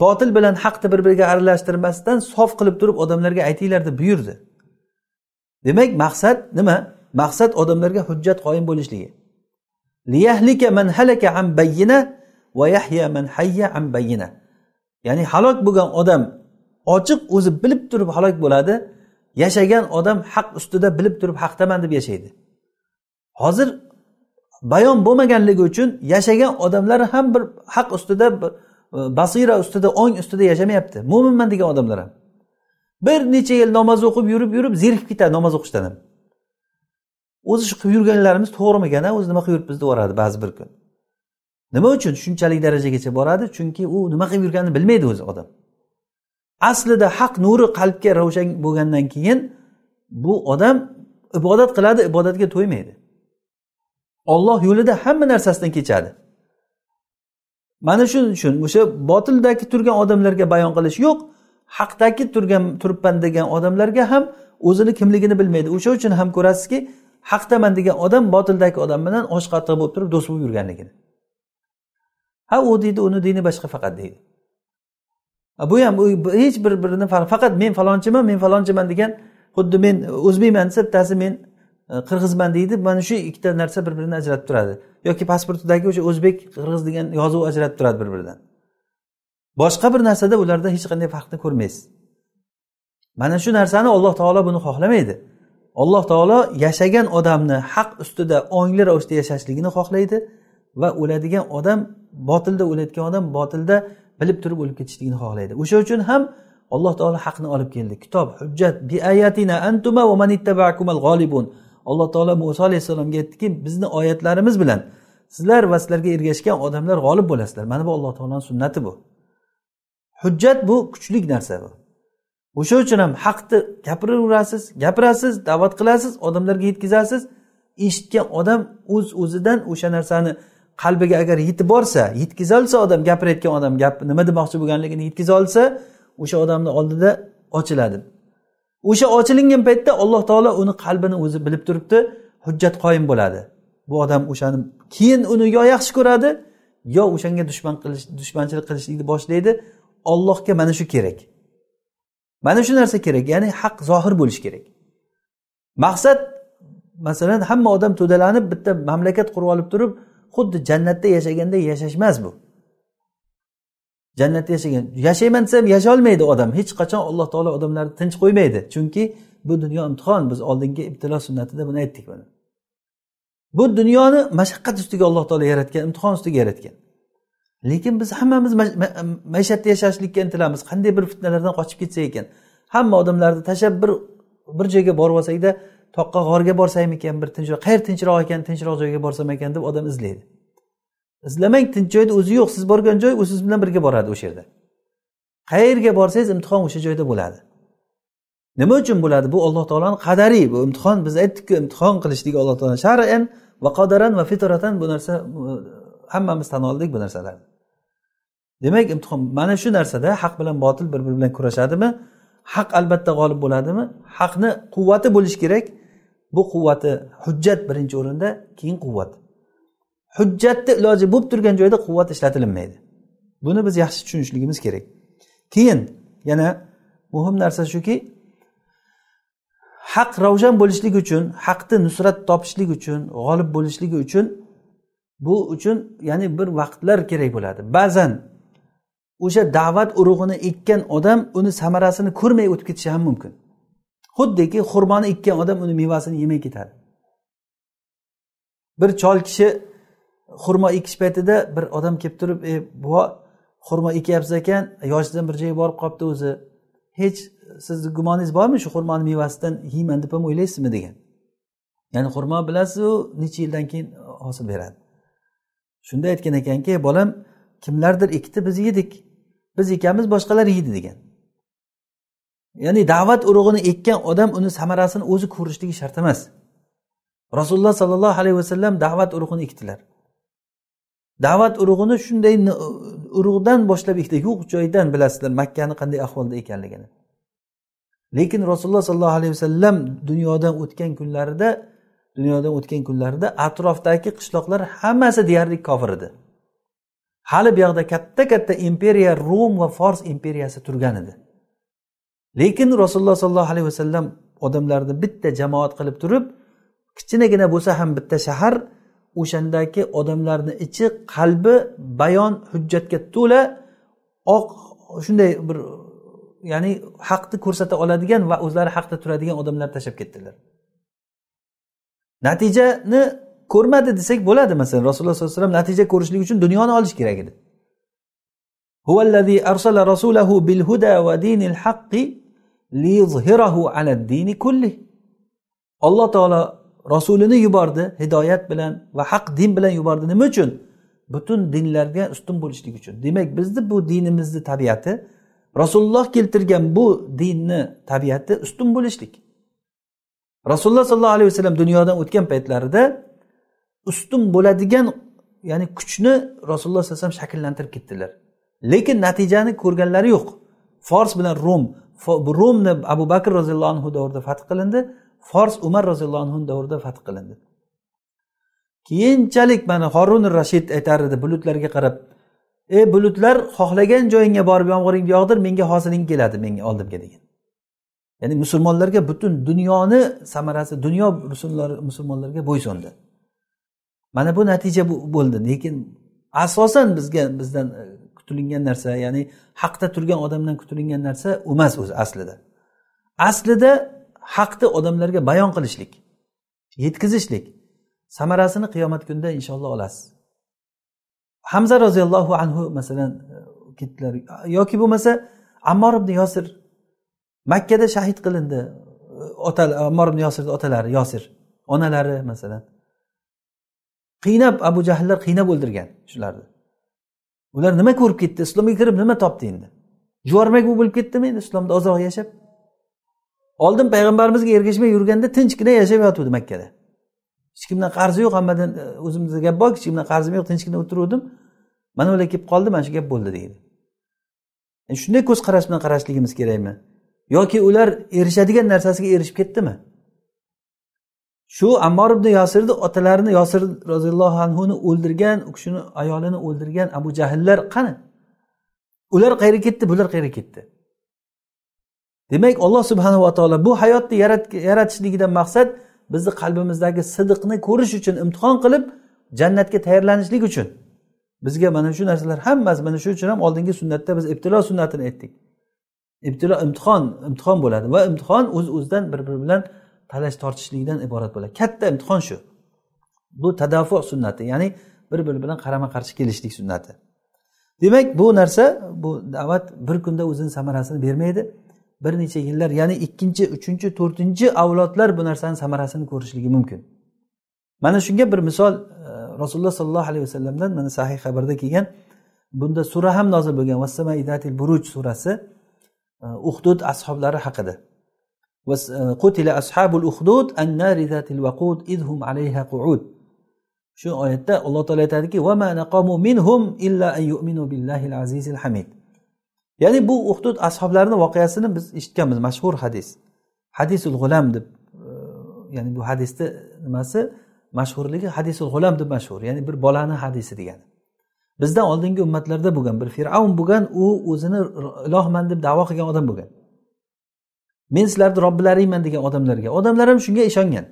[SPEAKER 2] botil bilan haqni bir biriga aralashtirmasdan sof qilib turib odamlarga aytinglar deb buyurdi demak maqsad nima maqsad odamlarga hujjat qoyim bo'lishligi ya'ni halok bo'lgan odam ochiq o'zi bilib turib halok bo'ladi yashagan odam haq ustida bilib turib haqdaman deb yashaydi hozir bayon bo'lmaganligi uchun yashagan odamlar ham bir haq ustida bir, basira ustida ong ustida yashamayapti mo'minman degan odamlar ham bir necha yil namoz o'qib yurib yurib zerikib ketadi namoz o'qishdan ham o'zi shu qilib yurganlarimiz to'g'rimikan a o'zi nima qilib yuribmiz deb yuboradi ba'zi bir kun nima uchun shunchalik darajagacha boradi chunki u nima qilib yurganini bilmaydi o'zi odam aslida haq nuri qalbga ravshan bo'lgandan keyin bu odam ibodat qiladi ibodatga to'ymaydi olloh yo'lida hamma narsasidan kechadi mana shuning uchun o'sha botildagi turgan odamlarga bayon qilish yo'q haqdagi turgan turibman degan odamlarga ham o'zini kimligini bilmaydi o'sha uchun ham ko'rasizki haqdaman degan odam botildagi odam bilan osh qatiq bo'lib turib do'st bo'lib yurganligini ha u deydi uni dini boshqa faqat deydi bu ham hech bir birini faqat men falonchiman men falonchiman degan xuddi men o'zbekman desa bittasi men Э, qirg'izman deydi mana shu ikkita narsa bir birini ajratib turadi yoki pasportidagi o'sha o'zbek qirg'iz degan yozuv ajratib turadi bir biridan boshqa bir narsada ularda hech qanday farqni ko'rmaysiz mana shu narsani alloh taolo buni xohlamaydi alloh taolo yashagan odamni haq ustida ongli ravishda yashashligini xohlaydi va o'ladigan odam botilda o'layotgan odam botilda bilib turib o'lib ketishligini xohlaydi o'sha uchun ham alloh taolo haqni olib keldi kitob hujjat antuma va alloh taolo muso alayhissalomga aytdiki bizni oyatlarimiz bilan sizlar va sizlarga ergashgan odamlar g'olib bo'lasizlar mana bu alloh taoloni sunnati bu hujjat bu kuchli narsa bu o'sha uchun ham haqni gapiraverasiz gapirasiz da'vat qilasiz odamlarga yetkazasiz eshitgan odam o'z uz o'zidan o'sha narsani qalbiga agar yetib borsa yetkaza olsa odam gapirayotgan odam gap nima demoqchi bo'lganligini yetkaza olsa o'sha odamni oldida ochiladi o'sha ochilingan paytda alloh taolo uni qalbini o'zi bilib turibdi hujjat qoyim bo'ladi bu odam o'shani keyin uni yo yaxshi ko'radi yo o'shanga dushman qilish dushmanchilik qilishlikni boshlaydi ollohga mana shu kerak mana shu narsa kerak ya'ni haq zohir bo'lishi kerak maqsad masalan hamma odam to'dalanib bitta mamlakat qurib olib turib xuddi jannatda yashaganday yashash emas bu jannatda yashagan yashayman desa ham yasholmaydi odam hech qachon alloh taolo odamlarni tinch qo'ymaydi chunki bu dunyo imtihon biz oldingi ibtilo sunnatida buni aytdik buni bu dunyoni mashaqqat ustiga alloh taolo yaratgan imtihon ustiga yaratgan lekin biz hammamiz maishatda yashashlikka intilamiz qanday bir fitnalardan qochib ketsak ekan hamma odamlarni tashlab bir bir joyga borib olsakda toqqa g'orga borsam ekan bir tinchroq qayer tinchroq ekan tinchroq joyga borsam ekan deb odam izlaydi izlamang tinch joyda o'zi yo'q siz borgan joy u siz bilan birga boradi o'sha yerda qayerga borsangiz imtihon o'sha joyda bo'ladi nima uchun bo'ladi bu alloh taoloni qadariy bu imtihon biz aytdikku imtihon qilishlik alloh taolo shar'an va qadaran va fitratan bu narsa hammamiz tan oldik bu narsalarni demak imtihon mana shu narsada haq bilan botil bir biri bilan kurashadimi haq albatta g'olib bo'ladimi haqni quvvati bo'lishi kerak bu quvvati hujjat birinchi o'rinda keyin quvvat hujjatni iloji bo'lib turgan joyda quvvat ishlatilinmaydi buni biz yaxshi tushunishligimiz kerak keyin yana muhim narsa shuki haq ravshan bo'lishligi uchun haqni nusrat topishlik uchun g'olib bo'lishligi uchun bu uchun ya'ni bir vaqtlar kerak bo'ladi ba'zan o'sha da'vat urug'ini ekkan odam uni samarasini ko'rmay o'tib ketishi ham mumkin xuddiki xurmoni ekkan odam uni mevasini yemay ketadi bir chol kishi xurmo ekish paytida bir odam kelib turib e buvo xurmo ekyapsiz ekan yoshidan bir joyga borib qolibdi o'zi hech sizni gumoningiz bormi shu xurmoni mevasidan yeyman deb ham o'ylaysizmi degan ya'ni xurmo bilasizu necha yildan keyin hosil beradi shunda aytgan ekanki bolam kimlardir ekdi biz yedik biz ekamiz boshqalar yeydi degan ya'ni da'vat urug'ini ekkan odam uni samarasini o'zi ko'rishligi shart emas rasululloh sollallohu alayhi vasallam da'vat urug'ini ekdilar da'vat urug'ini shunday urug'dan boshlab ekdi yo'q joydan bilasizlar makkani qanday ahvolda ekanligini lekin rasululloh sollallohu alayhi vasallam dunyodan o'tgan kunlarida dunyodan o'tgan kunlarida atrofdagi qishloqlar hammasi deyarli kofir edi hali bu yoqda katta katta imperiya rum va fors imperiyasi turgan edi lekin rasululloh sollallohu alayhi vasallam odamlarni bitta jamoat qilib turib kichkinagina bo'lsa ham bitta shahar o'shandagi odamlarni ichi qalbi bayon hujjatga to'la oq shunday bir ya'ni haqni ko'rsata oladigan va o'zlari haqda turadigan odamlar tashlab ketdilar natijani ko'rmadi desak bo'ladi masalan rasululloh sollallohu alayhi vasallam natija ko'rishlik uchun dunyoni olish kerak edi هو الذي أرسل رسوله بالهدى ودين الحق ليظهره على الدين kulli alloh taolo rasulini yubordi hidoyat bilan va haq din bilan yubordi nima uchun butun dinlarga ustun bo'lishlik uchun demak bizni bu dinimizni tabiati rasululloh keltirgan bu dinni tabiati ustun bo'lishlik rasululloh sollallohu alayhi vasallam dunyodan o'tgan paytlarida ustun bo'ladigan ya'ni kuchni rasululloh sallallohu alayhi vasallam shakllantirib ketdilar lekin natijani ko'rganlari yo'q fors bilan rum romni abu bakr roziyallohu anhu davrida fath qilindi fors umar roziyallohu anhu davrida fath qilindi keyinchalik mana horun rashid aytar edi bulutlarga qarab ey bulutlar xohlagan joyingga borib yomg'iringni yog'dir menga hosiling keladi menga oldimga degan ya'ni musulmonlarga butun dunyoni samarasi dunyo musulmonlarga bo'ysundi mana bu natija bo'ldi lekin asosan bizga bizdan e, kutilingan narsa ya'ni haqda turgan odamdan kutilingan narsa emas o'zi aslida aslida haqni odamlarga bayon qilishlik yetkazishlik samarasini qiyomat kunida inshaalloh olasiz hamza roziyallohu anhu masalan e, ketdilar yoki bo'lmasa ammor ibn yosir makkada shahid qilindi ota ammor ibn yosirni otalari yosir onalari masalan qiynab abu jahllar qiynab o'ldirgan shularni ular nima ko'rib ketdi islomga kirib nima topdi endi juvarmak bo'lib ketdimi endi islomda ozroq yashab oldin payg'ambarimizga ergashmay yurganda tinchgina yashab yotuvdi makkada hech kimdan qarzi yo'q hammadan e, o'zimizda gap bor hech kimdan qarzim yo'q tinchgina o'tiruvdim mana ular kelib qoldi mana shu gap bo'ldi deydi e, shunday ko'z qarash bilan qarashligimiz kerakmi yoki ular erishadigan narsasiga erishib ketdimi shu ammor ibn yosirni otalarini yosir roziyallohu anhuni o'ldirgan u kishini ayolini o'ldirgan abu jahllar qani ular qayerga ketdi bular qayerga ketdi demak alloh va taolo bu hayotni yaratishligidan maqsad bizni qalbimizdagi sidiqni ko'rish uchun imtihon qilib jannatga tayyorlanishlik uchun bizga mana shu narsalar hammasi mana shu uchun ham oldingi sunnatda biz ibtilo sunnatini aytdik ibtilo imtihon imtihon bo'ladi va imtihon o'z uz o'zidan bir biri bilan talash tortishlikdan iborat bo'ladi katta imtihon shu bu tadafu sunnati ya'ni bir biri bilan qarama qarshi kelishlik sunnati demak bu narsa bu da'vat bir kunda o'zini samarasini bermaydi bir necha yillar ya'ni ikkinchi uchinchi to'rtinchi avlodlar bu narsani samarasini ko'rishligi mumkin mana shunga bir misol e, rasululloh sollallohu alayhi vasallamdan mana sahih xabarda kelgan bunda sura ham nozil bo'lgan vassamaidatil buruj surasi e, uhdud ashoblari haqida e, qutila ashabul idhum alayha qu'ud shu oyatda alloh taolo aytadiki va minhum illa an yu'minu billahi azizil hamid ya'ni bu uhdud ashoblarini voqeasini biz eshitganmiz mashhur hadis hadisul g'ulam deb e, ya'ni bu hadisni nimasi mashhurligi hadisul g'ulam deb mashhur ya'ni bir bolani hadisi degani bizdan oldingi ummatlarda bo'lgan bir fir'avn bo'lgan u o'zini ilohman deb davo qilgan odam bo'lgan men sizlarni robbilaringman degan odamlarga odamlar ham shunga ishongan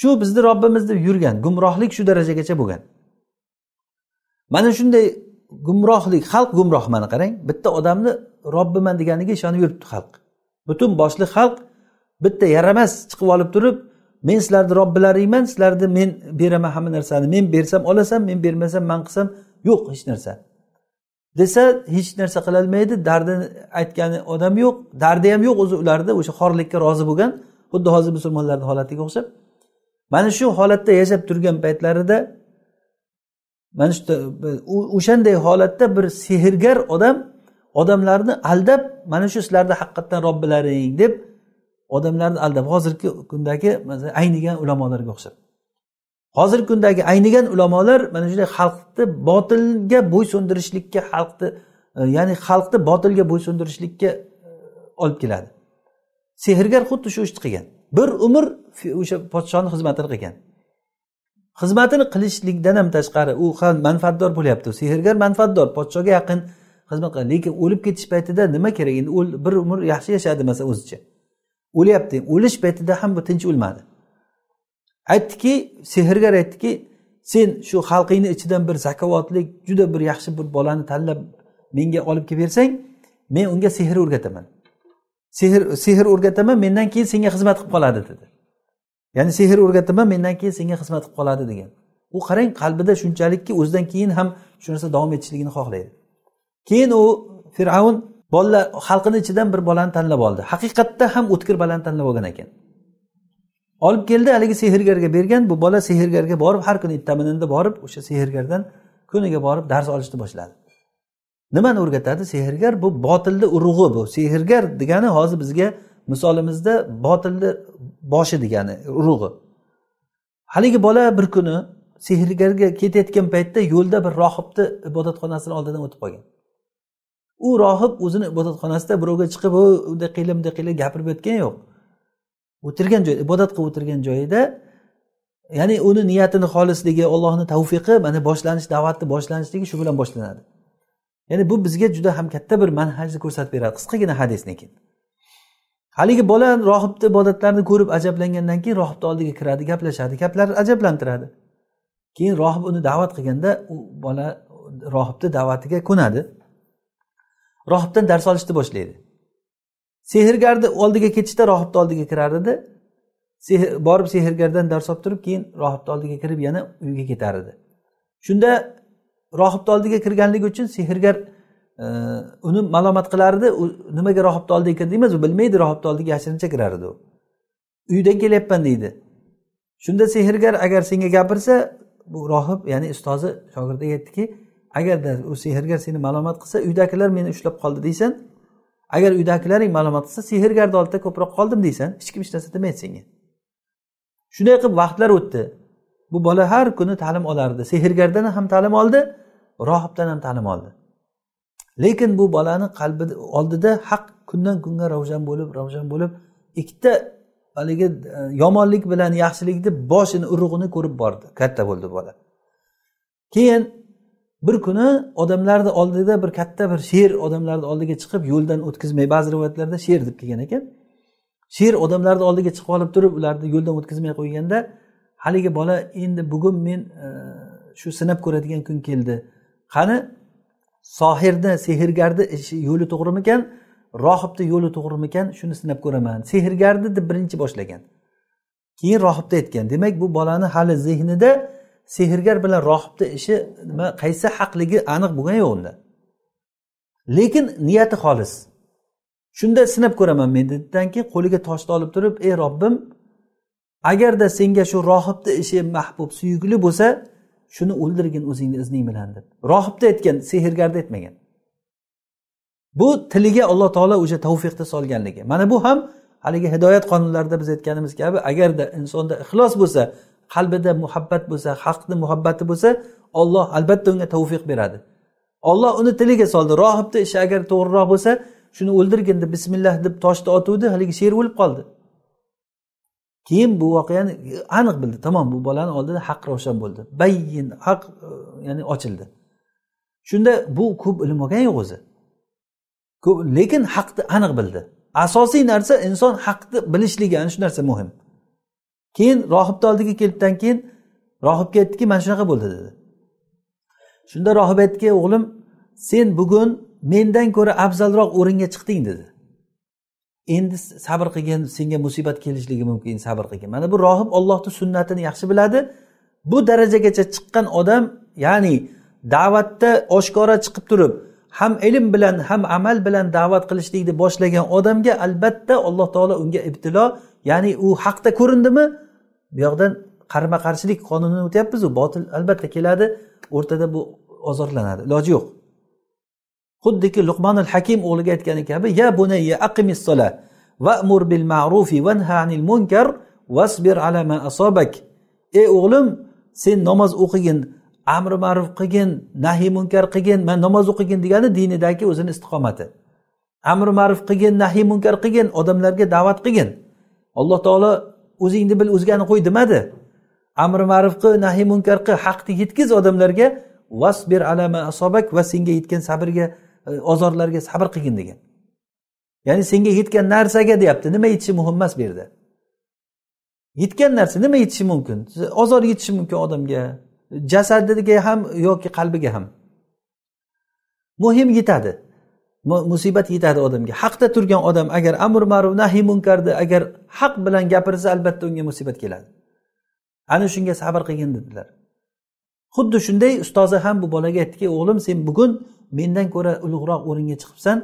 [SPEAKER 2] shu bizni robbimiz deb yurgan gumrohlik shu darajagacha bo'lgan mana shunday gumrohlik xalq gumroh mana qarang bitta odamni robbiman deganiga ishonib yuribdi xalq butun boshli xalq bitta yaramas chiqib olib turib men sizlarni robbilaringman sizlarni men beraman hamma narsani men bersam olasan men bermasam man qilsam yo'q hech narsa desa hech narsa qilolmaydi dardini aytgani odam yo'q dardi ham yo'q o'zi ularda o'sha xorlikka rozi bo'lgan xuddi hozir musulmonlarni holatiga o'xshab mana shu holatda yashab turgan paytlarida mana shu o'shanday holatda bir sehrgar odam odamlarni aldab mana shu sizlarni haqiqatdan robbilaring deb odamlarni aldab hozirgi kundagi aynigan ulamolarga o'xshab hozirgi kundagi aynigan ulamolar mana shunday xalqni botilga bo'ysundirishlikka xalqni e, ya'ni xalqni botilga bo'ysundirishlikka e, olib keladi sehrgar xuddi shu ishni qilgan bir umr o'sha podshohni xizmatini qilgan xizmatini qilishlikdan ham tashqari u ham manfaatdor bo'lyapti sehrgar manfaatdor podshoga yaqin xizmat qiladi lekin o'lib ketish paytida nima kerak endi bir umr yaxshi yashadi masalan o'zicha o'lyapti o'lish paytida ham bu tinch o'lmadi aytdiki sehrgar aytdiki sen shu xalqingni ichidan bir zakovatli juda bir yaxshi bir bolani tanlab menga olib kelib bersang men unga sehr o'rgataman sehr sehr o'rgataman mendan keyin senga xizmat qilib qoladi dedi ya'ni sehr o'rgataman mendan keyin senga xizmat qilib qoladi degan u qarang qalbida shunchalikki o'zidan keyin ham shu narsa davom etishligini xohlaydi keyin u fir'avn bolalar xalqini ichidan bir bolani tanlab oldi haqiqatda ham o'tkir bolani tanlab olgan ekan olib keldi haligi sehrgarga bergan bu bola sehrgarga borib har kuni erta bininda borib o'sha sehrgardan kuniga borib dars olishni boshladi nimani o'rgatadi sehrgar bu botilni urug'i bu sehrgar degani hozir bizga misolimizda botilni boshi degani urug'i haligi bola bir kuni sehrgarga ketayotgan paytda yo'lda bir rohibni ibodatxonasini oldidan o'tib qolgan u rohib o'zini ibodatxonasida birovga chiqib unday qilib bunday qilib gapirib o'tgan yo'q o'tirgan joyda ibodat qilib o'tirgan joyida ya'ni uni niyatini xolisligi ollohni tavfiqi mana boshlanish da'vatni boshlanishligi shu bilan boshlanadi ya'ni bu bizga juda ham katta bir manhajni ko'rsatib beradi qisqagina hadis lekin haligi bola rohibni ibodatlarini ko'rib ajablangandan keyin rohibni oldiga kiradi gaplashadi gaplar ajablantiradi keyin rohib uni da'vat qilganda u bola rohibni da'vatiga ko'nadi rohibdan dars olishni boshlaydi sehrgarni oldiga ketishda rohibni oldiga kirar edi borib sehrgardan dars olib turib keyin rohibni oldiga kirib yana uyga ketar edi shunda rohibni oldiga kirganligi uchun sehrgar uni malomat qilardi u nimaga rohibni oldiga kirdi emas u bilmaydi rohibni oldiga yashirincha kirar edi u uydan kelyapman deydi shunda sehrgar agar senga gapirsa bu rohib ya'ni ustozi shogirdiga aytdiki agarda u sehrgar seni malomat qilsa uydagilar meni ushlab qoldi deysan agar uydagilaring ma'lumot qilsa sehrgarni oldida ko'proq qoldim deysan hech kim hech narsa demaydi senga shunday qilib vaqtlar o'tdi bu bola har kuni ta'lim olardi sehrgardan ham ta'lim oldi rohibdan ham ta'lim oldi lekin bu bolani qalbi oldida haq kundan kunga ravshan bo'lib ravshan bo'lib ikkita haligi e, yomonlik bilan yaxshilikni boshini urug'ini ko'rib bordi katta bo'ldi bola keyin bir kuni odamlarni oldida bir katta bir sher odamlarni oldiga chiqib yo'ldan o'tkazmay ba'zi rivoyatlarda sher deb kelgan ekan sher odamlarni oldiga chiqib olib turib ularni yo'ldan o'tkazmay qo'yganda haligi bola endi bugun men e, shu sinab ko'radigan kun keldi qani sohirni sehrgarni yo'li to'g'rimikan rohibni yo'li to'g'rimikan shuni sinab ko'raman sehrgarni deb birinchi boshlagan keyin rohibni aytgan demak bu bolani hali zehnida sehrgar bilan rohibni ishi nima qaysi haqligi aniq bo'lgani yo'q unda lekin niyati xolis shunda sinab ko'raman men dedidan keyin qo'liga toshni olib turib ey robbim agarda senga shu rohibni ishi mahbub suyukli bo'lsa shuni o'ldirgin o'zingni izning bilan deb rohibda aytgan sehrgarda aytmagan bu tiliga alloh taolo o'sha tavfiqni solganligi mana bu ham haligi hidoyat qonunlarida biz aytganimiz kabi agarda insonda ixlos bo'lsa qalbida muhabbat bo'lsa haqni muhabbati bo'lsa olloh albatta unga tavfiq beradi olloh uni tiliga soldi rohibni ishi agar to'g'riroq bo'lsa shuni o'ldirgin deb bismillah deb toshni otuvdi haligi sher o'lib qoldi keyin bu voqeani aniq bildi tamom bu bolani oldida haq ravshan bo'ldi bayin haq e, ya'ni ochildi shunda bu ko'p ilm olgan yo'q o'zi ko'p lekin haqni aniq bildi asosiy narsa inson haqni bilishligi ana shu narsa muhim keyin rohibni oldiga kelibdan keyin rohibga aytdiki mana shunaqa bo'ldi dedi shunda rohib aytdiki o'g'lim sen bugun mendan ko'ra afzalroq o'ringa chiqding dedi endi sabr qilgin senga musibat kelishligi mumkin sabr qilgin mana bu rohib ollohni sunnatini yaxshi biladi bu darajagacha chiqqan odam ya'ni da'vatda oshkora chiqib turib ham ilm bilan ham amal bilan da'vat qilishlikni boshlagan odamga albatta alloh taolo unga ibtilo ya'ni u haqda ko'rindimi bu yoqdan qarama qarshilik qonunini o'tyapmizu botil albatta keladi o'rtada bu ozorlanadi iloji yo'q xuddiki luqmonil hakim o'g'liga aytgani kabi ya bunayya aqimis sola va'mur bil ma'rufi vanha anil munkar vasbir ala ma asobak ey o'g'lim sen namoz o'qigin amri ma'ruf qilgin nahiy munkar qilgin man namoz o'qigin degani dinidagi o'zini istiqomati amri ma'ruf qilgin nahiy munkar qilgin odamlarga da'vat qilgin alloh taolo o'zingni bil o'zgani qo'y demadi amri ma'ruf qil nahiy munkar qil haqni yetkaz odamlarga vasbir ma asobak va senga yetgan sabrga E, ozorlarga sabr qilgin degan ya'ni senga yetgan narsaga deyapti nima yetishi muhim emas bu yerda yetgan narsa nima yetishi mumkin ozor yetishi mumkin odamga jasadiga ham yoki qalbiga ham muhim yetadi musibat yetadi odamga haqda turgan odam agar amr ma'ruf nahi munkarni agar haq bilan gapirsa albatta unga musibat keladi ana shunga sabr qilgin dedilar xuddi shunday ustozi ham bu bolaga aytdiki o'g'lim sen bugun mendan ko'ra ulug'roq o'ringa chiqibsan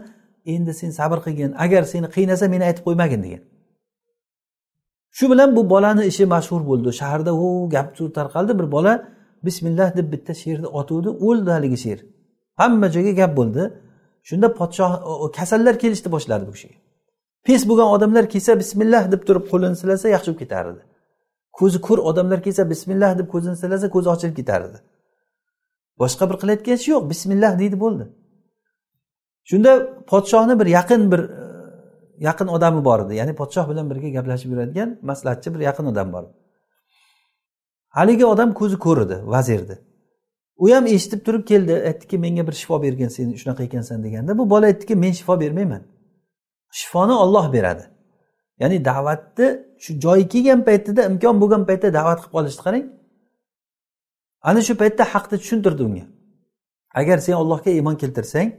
[SPEAKER 2] endi sen sabr qilgin agar seni qiynasa meni aytib qo'ymagin degan shu bilan bu bolani ishi mashhur bo'ldi shaharda u gap tarqaldi bir bola bismillah deb bitta she'rni otuvdi o'ldi haligi she'r hamma joyga gap bo'ldi shunda podshoh kasallar kelishni boshladi bu kishiga pes bo'lgan odamlar kelsa bismillah deb turib qo'lini silasa yaxshi bo'lib ketar edi ko'zi ko'r odamlar kelsa bismillah deb ko'zini silasa ko'zi ochilib ketar edi boshqa bir qilayotgan ishi yo'q bismillah deydi bo'ldi shunda podshohni bir yaqin bir e, yaqin odami bor edi ya'ni podshoh bilan birga gaplashib yuradigan maslahatchi bir yaqin odam bor haligi odam ko'zi ko'r edi vazirni u ham eshitib turib keldi aytdiki menga bir shifo bergin sen shunaqa ekansan deganda bu bola aytdiki men shifo bermayman shifoni olloh beradi ya'ni da'vatni shu joyi kelgan paytida imkon bo'lgan paytda da'vat qilib qolishni qarang ana shu paytda haqni tushuntirdi unga agar sen ollohga iymon keltirsang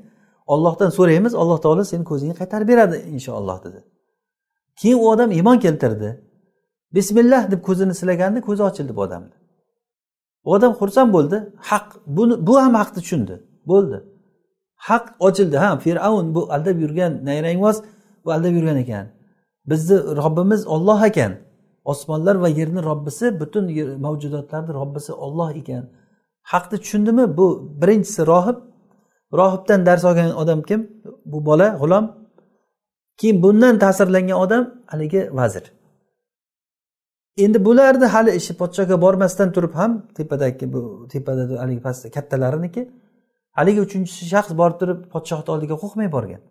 [SPEAKER 2] ollohdan so'raymiz alloh taolo seni ko'zingni qaytarib beradi inshaalloh dedi keyin u odam iymon keltirdi bismillah deb ko'zini silaganda ko'zi ochildi bu odamni u odam xursand bo'ldi haq buni bu ham haqni tushundi bo'ldi haq ochildi ha fir'avn bu aldab yurgan nayrangvoz bu aldab yurgan ekan bizni robbimiz olloh ekan osmonlar va yerni robbisi butun mavjudotlarni robbisi olloh ekan haqni tushundimi bu birinchisi rohib rohibdan dars olgan odam kim bu bola g'ulom keyin bundan ta'sirlangan odam haligi vazir endi bularni hali ishi podshoga bormasdan turib ham tepadagi bu tepada haligi pastda kattalariniki haligi uchinchisi shaxs borib turib podshohni oldiga qo'rqmay borgan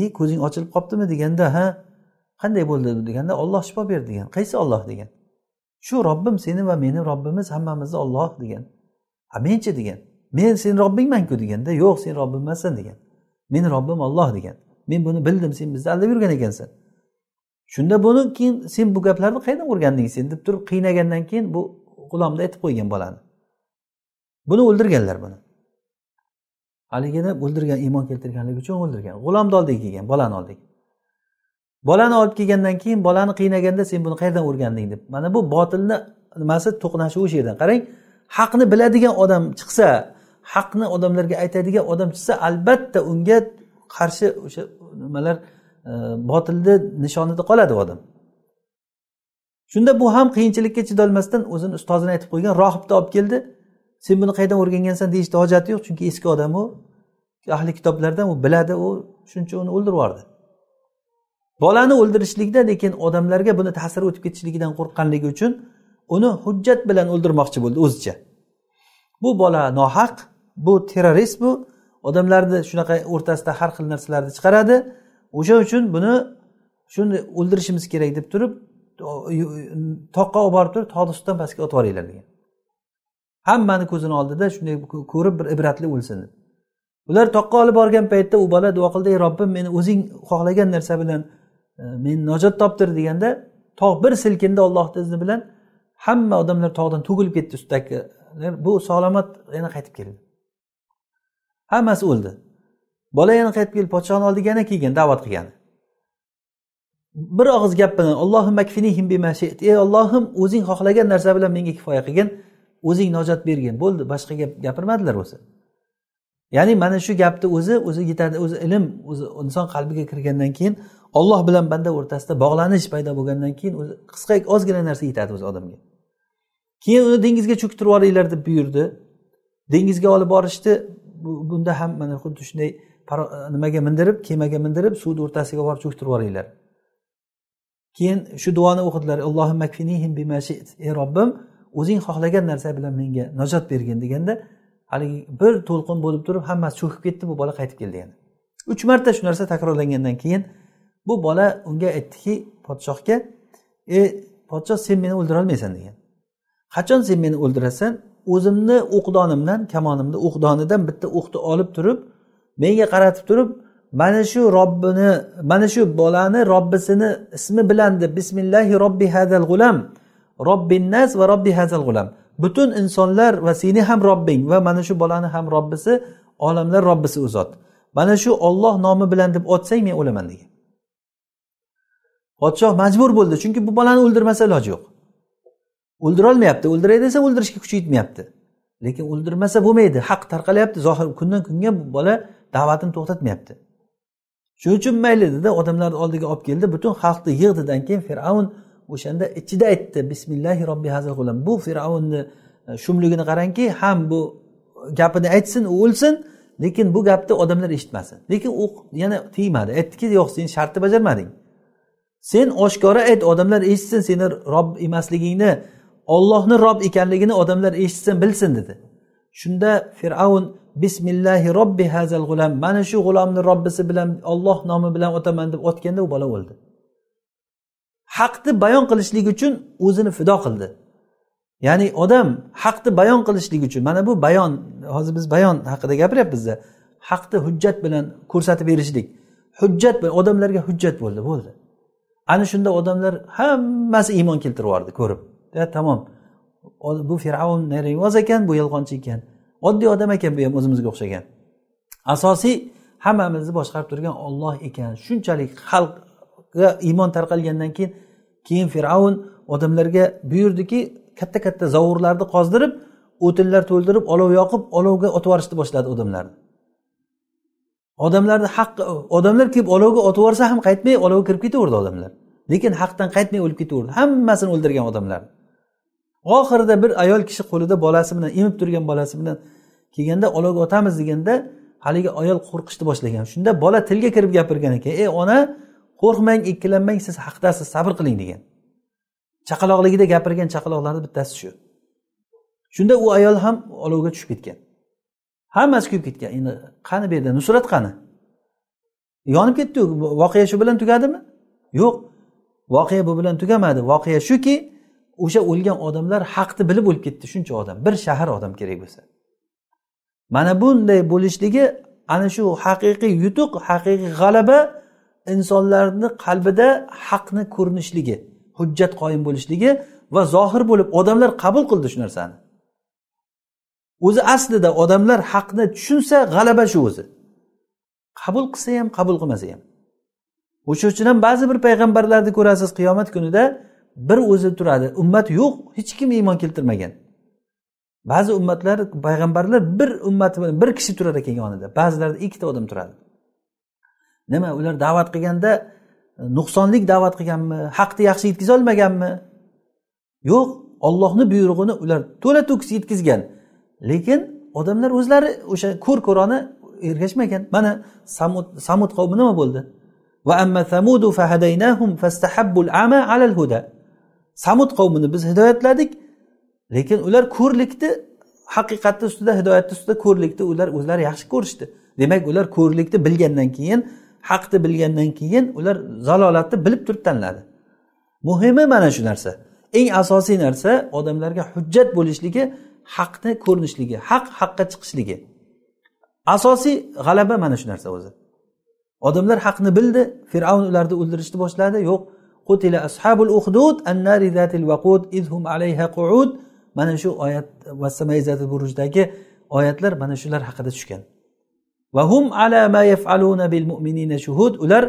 [SPEAKER 2] e ko'zing ochilib qolibdimi deganda ha qanday bo'ldi deganda olloh shifo berdi degan qaysi olloh degan shu robbim seni va meni robbimiz hammamizni olloh degan a menchi degan men seni robbingmanku deganda yo'q sen robbim emassan degan meni robbim olloh degan men buni bildim sen bizni aldab yurgan ekansan shunda buni keyin sen bu gaplarni qayerdan o'rganding sen deb turib qiynagandan keyin bu g'ulomda aytib qo'ygan bolani buni o'ldirganlar buni haligini o'ldirgan iymon keltirganligi uchun o'ldirgan g'ulomni oldiga kelgan bolani oldiga bolani olib kelgandan keyin bolani qiynaganda sen buni qayerdan o'rganding deb mana bu botilni nimasi to'qnashuvi o'sha yerdan qarang haqni biladigan odam chiqsa haqni odamlarga aytadigan odam chiqsa albatta unga qarshi o'sha nimalar e, botilni nishonida qoladi odam shunda bu ham qiyinchilikka chidolmasdan o'zini ustozini aytib qo'ygan rohibni olib keldi sen buni qayerdan o'rgangansan deyishni hojati yo'q chunki eski odam u ahli kitoblardan u biladi u shuning uchun uni o'ldirib yubordi bolani o'ldirishlikda lekin odamlarga buni ta'siri o'tib ketishligidan qo'rqqanligi uchun uni hujjat bilan o'ldirmoqchi bo'ldi o'zicha bu bola nohaq bu terrorist bu odamlarni shunaqa o'rtasida har xil narsalarni chiqaradi o'sha uchun buni shuni o'ldirishimiz kerak deb turib toqqa olib borib turib tog'ni ustidan pastga otib yuboringlar degan hammani ko'zini oldida shunday ko'rib bir ibratli o'lsin deb ular toqqa olib borgan paytda u bola duo qildi ey robbim meni o'zing xohlagan narsa bilan men najot topdir deganda tog' bir silkindi ollohni izni bilan hamma odamlar tog'dan to'kilib ketdi ustidagi bu salomat yana qaytib keldi hammasi o'ldi bola yana qaytib kelib podshohni oldiga yana kelgan da'vat qilgan bir og'iz gap bilan ollohim makfinihim bimashit ey ollohim o'zing xohlagan narsa bilan menga kifoya qilgin o'zing najot bergin bo'ldi boshqa gap gapirmadilar o'zi ya'ni mana shu gapni o'zi o'zi yetadi o'zi ilm o'zi inson qalbiga kirgandan keyin olloh bilan banda o'rtasida bog'lanish paydo bo'lgandan keyin o'zi qisqa ozgina narsa yetadi o'zi odamga keyin uni dengizga cho'ktirib yuboringlar deb buyurdi dengizga olib borishdi bunda ham mana xuddi shunday nimaga mindirib kemaga mindirib suvni o'rtasiga borib cho'ktirib yuboringlar keyin shu duoni o'qidilar ey robbim o'zing xohlagan narsa bilan menga najot bergin deganda haligi bir to'lqin bo'lib turib hammasi cho'kib ketdi bu bola qaytib keldi yana uch marta shu narsa takrorlangandan keyin bu bola unga aytdiki podshohga e podshoh sen meni o'ldira olmaysan degan qachon sen meni o'ldirasan o'zimni o'qdonimdan kamonimni o'qdonidan bitta o'qni olib turib menga qaratib turib mana shu robbini mana shu bolani robbisini ismi bilan deb bismillahi robbi hazal g'ulam robbinnas va robbi hazal g'ulam butun insonlar va seni ham robbing va mana shu bolani ham robbisi olamlar robbisi u zot mana shu olloh nomi bilan deb otsang men o'laman degan podshoh majbur bo'ldi chunki bu bolani o'ldirmasa iloji yo'q o'ldirolmayapti o'ldiray desa o'ldirishga kuchi yetmayapti lekin o'ldirmasa bo'lmaydi haq tarqalyapti zohir kundan kunga bu bola da'vatini to'xtatmayapti shuning uchun mayli dedi odamlarni oldiga olib keldi butun xalqni yig'didan keyin fir'avn o'shanda ichida aytdi bismillahi robbi hazil g'ulam bu fir'avnni e, shumligini qarangki ham bu gapini aytsin u o'lsin lekin bu gapni odamlar eshitmasin lekin u yana tiyimadi aytdiki yo'q sen shartni bajarmading sen oshkora ayt odamlar eshitsin seni rob emasligingni ollohni rob ekanligini odamlar eshitsin bilsin dedi shunda fir'avn bismillahi robbi hazal g'ulam mana shu g'ulomni robbisi bilan olloh nomi bilan o'taman deb otganda u bola o'ldi haqni bayon qilishlik uchun o'zini fido qildi ya'ni odam haqni bayon qilishlik uchun mana bu bayon hozir biz bayon haqida gapiryapmizda haqni hujjat bilan ko'rsatib berishlik hujjat odamlarga hujjat bo'ldi bo'ldi ana shunda odamlar hammasi iymon keltirib yubordi ko'rib tamom bu fir'avn nayrangvoz ekan bu yolg'onchi ekan oddiy odam ekan bu ham o'zimizga o'xshagan asosiy hammamizni boshqarib turgan olloh ekan shunchalik xalqqa iymon tarqalgandan keyin keyin fir'avn odamlarga buyurdiki katta katta zovurlarni qozdirib o'tinlar to'ldirib olov yoqib olovga otib yuborishni boshladi odamlarni odamlarni haqqi odamlar kelib olovga otib yuborsa ham qaytmay olovga kirib ketaverdi odamlar lekin haqdan qaytmay o'lib ketaverdi hammasini o'ldirgan odamlar oxirida bir ayol kishi qo'lida bolasi bilan emib turgan bolasi bilan kelganda olovga otamiz deganda haligi ayol qo'rqishni boshlagan shunda bola tilga kirib gapirgan ekan ey ona qo'rqmang ikkilanmang siz haqdasiz sabr qiling degan chaqaloqligida gapirgan chaqaloqlarni bittasi shu shunda u ayol ham olovga tushib ketgan hammasi kuyib ketgan endi qani bu yerda nusrat qani yonib ketdiyu voqea shu bilan tugadimi yo'q voqea bu bilan tugamadi voqea shuki o'sha o'lgan odamlar haqni bilib o'lib ketdi shuncha odam bir shahar odam kerak bo'lsa mana bunday bo'lishligi ana shu haqiqiy yutuq haqiqiy g'alaba insonlarni qalbida haqni ko'rinishligi hujjat qoyim bo'lishligi va zohir bo'lib odamlar qabul qildi shu narsani o'zi aslida odamlar haqni tushunsa g'alaba shu o'zi qabul qilsa ham qabul qilmasa ham o'sha uchun ham ba'zi bir payg'ambarlarni ko'rasiz qiyomat kunida bir o'zi turadi ummat yo'q hech kim iymon keltirmagan ba'zi ummatlar payg'ambarlar bir ummat bir kishi turar ekan yonida ba'zilarida ikkita odam turadi nima ular da'vat qilganda e, nuqsonlik da'vat qilganmi haqni yaxshi olmaganmi yo'q ollohni buyrug'ini ular to'la to'kis yetkazgan lekin odamlar o'zlari o'sha ko'r ko'roni ergashmagan mana samud samud qavmi nima bo'ldi samud qavmini biz hidoyatladik lekin ular ko'rlikni haqiqatni ustida hidoyatni ustida ko'rlikni ular o'zlari yaxshi ko'rishdi demak ular ko'rlikni bilgandan keyin haqni bilgandan keyin ular zalolatni bilib turib tanladi muhimi mana shu narsa eng asosiy narsa odamlarga hujjat bo'lishligi haqni ko'rinishligi haq haqqa chiqishligi asosiy g'alaba mana shu narsa o'zi odamlar haqni bildi fir'avn ularni o'ldirishni boshladi yo'q qutila ashabul uhdud annari zatil vaqud idhum alayha qu'ud mana shu oyat vassamayzati burujdagi oyatlar mana shular haqida tushgan va hum ala ma yafaluna bil mu'minina shuhud ular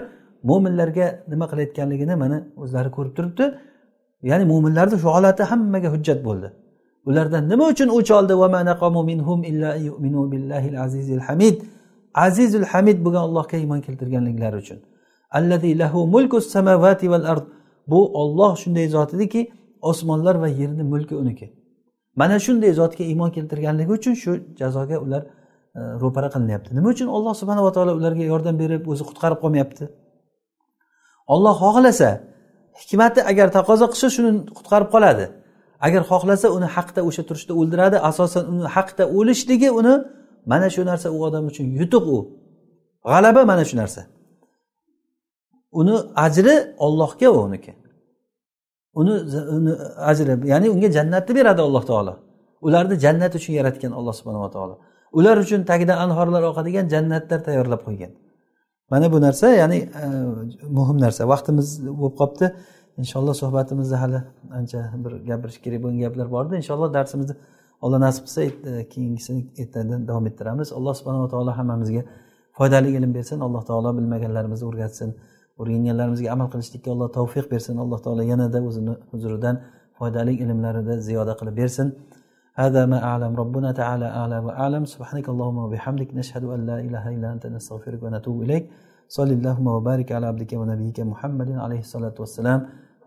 [SPEAKER 2] mo'minlarga nima qilayotganligini mana o'zlari ko'rib turibdi ya'ni mo'minlarni shu holati hammaga hujjat bo'ldi ulardan nima uchun o'ch oldi hamid azizul hamid bo'lgan allohga iymon keltirganliklari uchun allazi lahu val ard bu olloh shunday zot ediki osmonlar va yerni mulki uniki mana shunday zotga iymon keltirganligi uchun shu jazoga ular e, ro'para qilinyapti nima uchun olloh subhanava taolo ularga yordam berib o'zi qutqarib qolmayapti olloh xohlasa hikmati agar taqozo qilsa shuni qutqarib qoladi agar xohlasa uni haqda o'sha turishda o'ldiradi asosan uni haqda o'lishligi uni mana shu narsa u odam uchun yutuq u g'alaba mana shu narsa uni ajri ollohga uniki uni uni ajri ya'ni unga jannatni beradi alloh taolo ularni jannat uchun yaratgan alloh subhanava taolo ular uchun tagidan anhorlar oqadigan jannatlar tayyorlab qo'ygan mana bu narsa ya'ni e, muhim narsa vaqtimiz bo'lib qolibdi inshaalloh suhbatimizda hali ancha bir gapirish kerak bo'lgan gaplar bor edi inshaalloh darsimizni alloh nasib qilsa e, keyingisini ertadan davom ettiramiz alloh subhanava taolo hammamizga foydali ilm bersin alloh taolo bilmaganlarimizni o'rgatsin o'rganganlarimizga amal qilishlikka alloh tavfiq bersin alloh taolo yanada o'zini huzuridan foydali ilmlarida ziyoda qilib bersin هذا ما أعلم ربنا تعالى أعلى وأعلم سبحانك اللهم وبحمدك نشهد أن لا إله إلا أنت نستغفرك ونتوب إليك صلى اللهم وبارك على عبدك ونبيك محمد عليه الصلاة والسلام